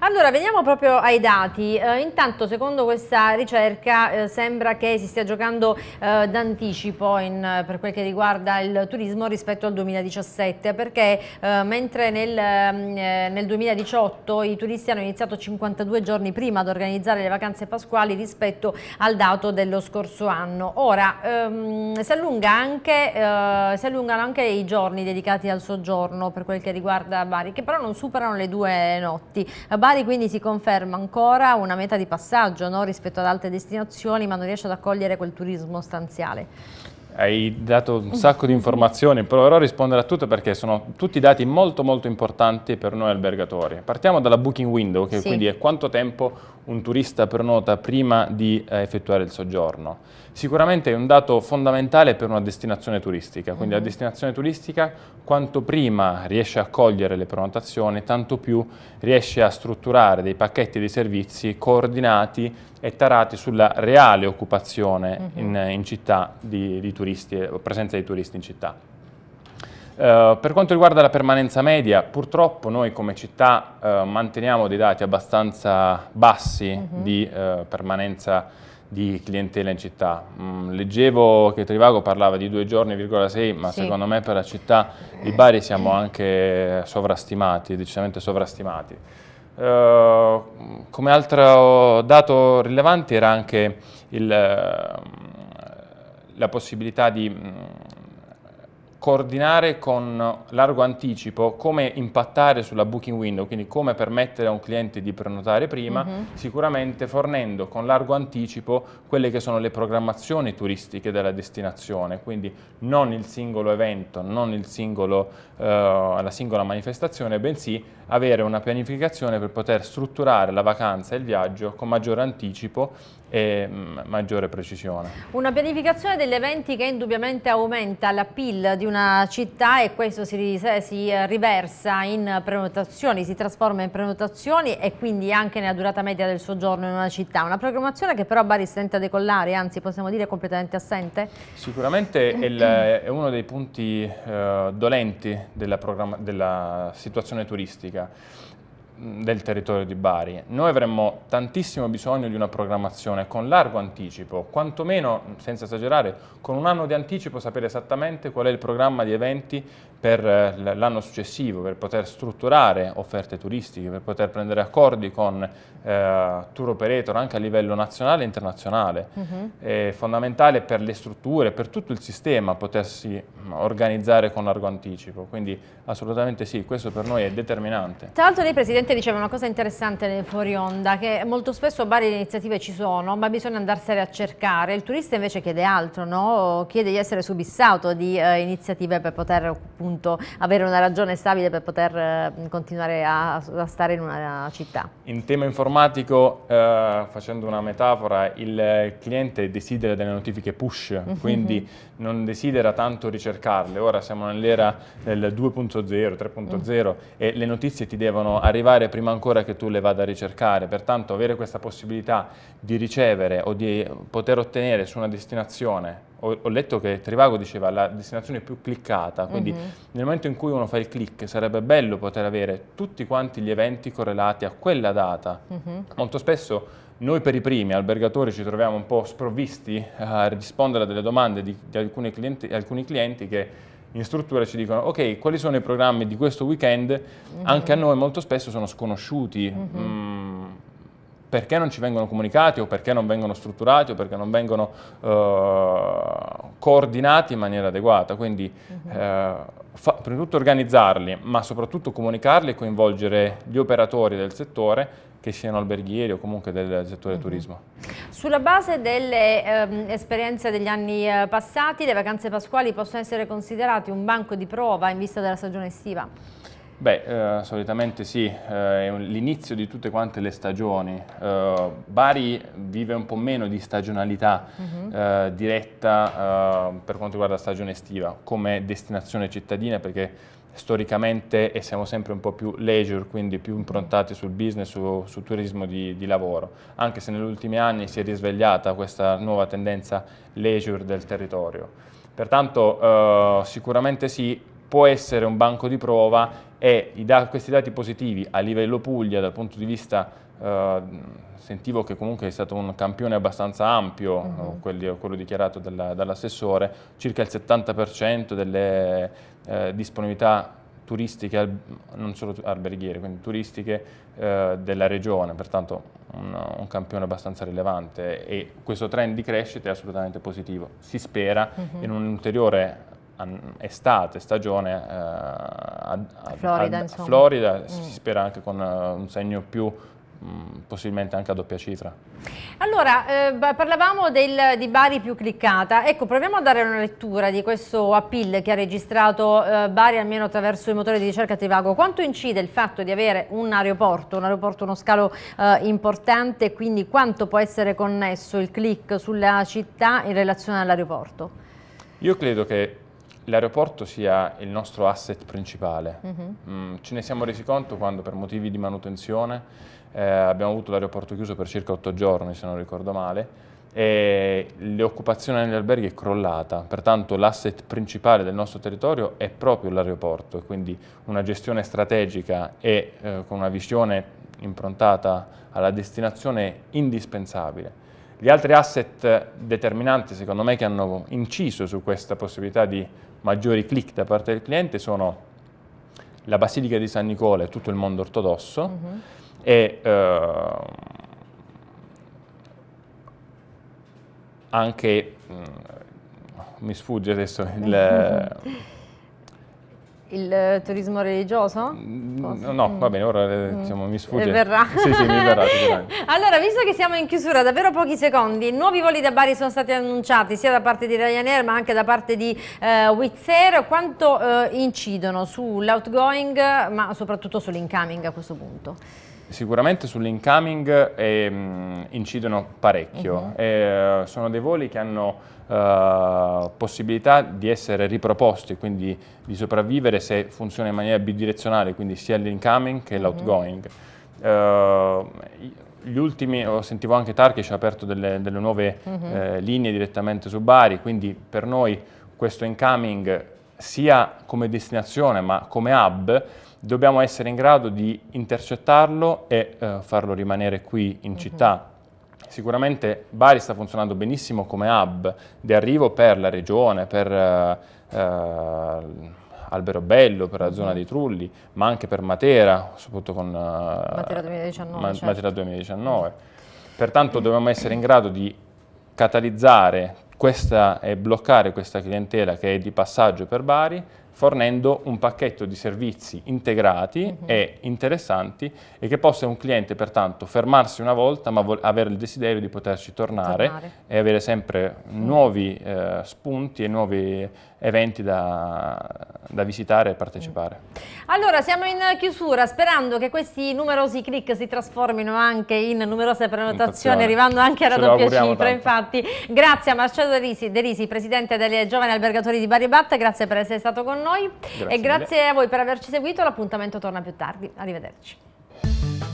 Allora, veniamo proprio ai dati. Eh, intanto, secondo questa ricerca, eh, sembra che si stia giocando eh, d'anticipo per quel che riguarda il turismo rispetto al 2017, perché eh, mentre nel, mm, eh, nel, 2018 i turisti hanno iniziato 52 giorni prima ad organizzare le vacanze pasquali rispetto al dato dello scorso anno. Ora, ehm, si, allunga anche, eh, si, allungano anche i giorni dedicati al soggiorno per quel che riguarda Bari, che però non superano le due notti. A Bari quindi si conferma ancora una meta di passaggio no? rispetto ad altre destinazioni, ma non riesce ad accogliere quel turismo stanziale. Hai dato un sacco di informazioni, proverò a rispondere a tutte perché sono tutti dati molto molto importanti per noi albergatori. Partiamo dalla booking window, che sì. quindi è quanto tempo un turista prenota prima di eh, effettuare il soggiorno. Sicuramente è un dato fondamentale per una destinazione turistica, quindi la mm-hmm. destinazione turistica quanto prima riesce a cogliere le prenotazioni, tanto più riesce a strutturare dei pacchetti di servizi coordinati e tarati sulla reale occupazione mm-hmm. in, in città di, di turisti, eh, presenza di turisti in città. Uh, per quanto riguarda la permanenza media, purtroppo noi come città uh, manteniamo dei dati abbastanza bassi uh mm-hmm. -huh. di permanenza media di clientela in città. Mm, leggevo che Trivago parlava di 2 giorni,6, ma sì. secondo me per la città di Bari siamo anche sovrastimati, decisamente sovrastimati. Uh, come altro dato rilevante era anche il, mm, la possibilità di mm, coordinare con largo anticipo come impattare sulla booking window, quindi come permettere a un cliente di prenotare prima, mm -hmm. sicuramente fornendo con largo anticipo quelle che sono le programmazioni turistiche della destinazione, quindi non il singolo evento, non il singolo, eh, la singola manifestazione, bensì avere una pianificazione per poter strutturare la vacanza e il viaggio con maggiore anticipo e mm, maggiore precisione. Una pianificazione degli eventi che indubbiamente aumenta la PIL di una città e questo si, si eh, riversa in prenotazioni, si trasforma in prenotazioni e quindi anche nella durata media del soggiorno in una città. Una programmazione che però Bari stenta a decollare, anzi possiamo dire completamente assente? Sicuramente è uno dei punti eh, dolenti della, della situazione turistica del territorio di Bari. Noi avremmo tantissimo bisogno di una programmazione con largo anticipo, quantomeno, senza esagerare, con un anno di anticipo sapere esattamente qual è il programma di eventi per eh, l'anno successivo, per poter strutturare offerte turistiche, per poter prendere accordi con eh, tour operator anche a livello nazionale e internazionale. Uh mm-hmm. -huh. È fondamentale per le strutture, per tutto il sistema potersi mm, organizzare con largo anticipo, quindi assolutamente sì, questo per noi è determinante. Tra l'altro lei Presidente Presidente diceva una cosa interessante nel fuori onda, che molto spesso a Bari le iniziative ci sono, ma bisogna andarsene a cercare. Il turista invece chiede altro, no? chiede di essere subissato di eh, iniziative per poter appunto, avere una ragione stabile per poter eh, continuare a, a, stare in una città. In tema informatico, eh, facendo una metafora, il cliente desidera delle notifiche push, quindi non desidera tanto ricercarle. Ora siamo nell'era del 2.0, 3.0 mm e le notizie ti devono arrivare trovare prima ancora che tu le vada a ricercare, pertanto avere questa possibilità di ricevere o di poter ottenere su una destinazione, ho, ho letto che Trivago diceva la destinazione più cliccata, quindi mm -hmm. nel momento in cui uno fa il click sarebbe bello poter avere tutti quanti gli eventi correlati a quella data. Mm -hmm. Molto spesso noi per i primi albergatori ci troviamo un po' sprovvisti a rispondere a delle domande di, di clienti, alcuni clienti che in struttura ci dicono ok, quali sono i programmi di questo weekend? Mm -hmm. Anche a noi molto spesso sono sconosciuti. Mm-hmm. Mm -hmm. mh, perché non ci vengono comunicati o perché non vengono strutturati o perché non vengono eh, coordinati in maniera adeguata. Quindi mhm. eh, fa, prima di tutto organizzarli, ma soprattutto comunicarli e coinvolgere gli operatori del settore che siano alberghieri o comunque del settore uh mhm. -huh. turismo. Sulla base delle ehm, esperienze degli anni eh, passati, le vacanze pasquali possono essere considerate un banco di prova in vista della stagione estiva? Beh, eh, solitamente sì, eh, è l'inizio di tutte quante le stagioni. Eh, Bari vive un po' meno di stagionalità mm -hmm. diretta eh, per quanto riguarda la stagione estiva, come destinazione cittadina, perché storicamente e siamo sempre un po' più leisure, quindi più improntati sul business, su, sul turismo di, di, lavoro, anche se negli ultimi anni si è risvegliata questa nuova tendenza leisure del territorio. Pertanto eh, sicuramente sì, può essere un banco di prova e da questi dati positivi a livello Puglia dal punto di vista eh, sentivo che comunque è stato un campione abbastanza ampio mm mm-hmm. -hmm. quello, quello, dichiarato dall'assessore dall circa il 70% delle eh, disponibilità turistiche non solo alberghiere quindi turistiche eh, della regione pertanto un, un, campione abbastanza rilevante e questo trend di crescita è assolutamente positivo si spera mm -hmm. in un ulteriore estate, stagione eh, a, a, Florida, a, Florida mm. si spera anche con uh, un segno più mm, possibilmente anche a doppia cifra. Allora, eh, parlavamo del, di Bari più cliccata, ecco proviamo a dare una lettura di questo appeal che ha registrato eh, Bari almeno attraverso i motori di ricerca Trivago, quanto incide il fatto di avere un aeroporto, un aeroporto uno scalo eh, importante, quindi quanto può essere connesso il click sulla città in relazione all'aeroporto? Io credo che l'aeroporto sia il nostro asset principale. Uh-huh. Mm, ce ne siamo resi conto quando per motivi di manutenzione eh, abbiamo avuto l'aeroporto chiuso per circa otto giorni, se non ricordo male, e l'occupazione negli alberghi è crollata, pertanto l'asset principale del nostro territorio è proprio l'aeroporto, e quindi una gestione strategica e eh, con una visione improntata alla destinazione è indispensabile. Gli altri asset determinanti, secondo me, che hanno inciso su questa possibilità di maggiori click da parte del cliente sono la Basilica di San Nicola e tutto il mondo ortodosso uh-huh. e eh, anche, mh, mm, mi sfugge adesso il... Il eh, turismo religioso? Mm, no, no, va mm. bene, ora eh, mm. diciamo, mi sfugge. Verrà. Sì, sì, mi verrà allora, visto che siamo in chiusura, davvero pochi secondi, nuovi voli da Bari sono stati annunciati sia da parte di Ryanair ma anche da parte di eh, Wizz Air. Quanto eh, incidono sull'outgoing ma soprattutto sull'incoming a questo punto? Sicuramente sull'incoming eh, incidono parecchio, uh mhm. -huh. eh, sono dei voli che hanno eh, possibilità di essere riproposti, quindi di sopravvivere se funziona in maniera bidirezionale, quindi sia l'incoming che mhm. l'outgoing. Uh eh, -huh. gli ultimi, sentivo anche Tar che ci ha aperto delle, delle nuove uh mhm. eh, -huh. linee direttamente su Bari, quindi per noi questo incoming sia come destinazione ma come hub dobbiamo essere in grado di intercettarlo e eh, farlo rimanere qui in mhm. città. Sicuramente Bari sta funzionando benissimo come hub di arrivo per la regione, per eh, eh, Alberobello, per la zona mhm. dei Trulli, ma anche per Matera, soprattutto con eh, Matera 2019. Ma, certo. Matera 2019. Mm. Pertanto dobbiamo essere in grado di catalizzare questa e bloccare questa clientela che è di passaggio per Bari fornendo un pacchetto di servizi integrati uh mhm. -huh. e interessanti e che possa un cliente pertanto fermarsi una volta ma avere il desiderio di poterci tornare, tornare. e avere sempre uh -huh. nuovi eh, spunti e nuovi eventi da, da visitare e partecipare. Mm. Allora siamo in chiusura sperando che questi numerosi click si trasformino anche in numerose prenotazioni arrivando anche alla doppia cifra tanto. infatti. Grazie a Marcello Derisi, Risi, presidente delle giovani albergatori di Baribat, grazie per essere stato con noi noi grazie e grazie mille. a voi per averci seguito, l'appuntamento torna più tardi, arrivederci.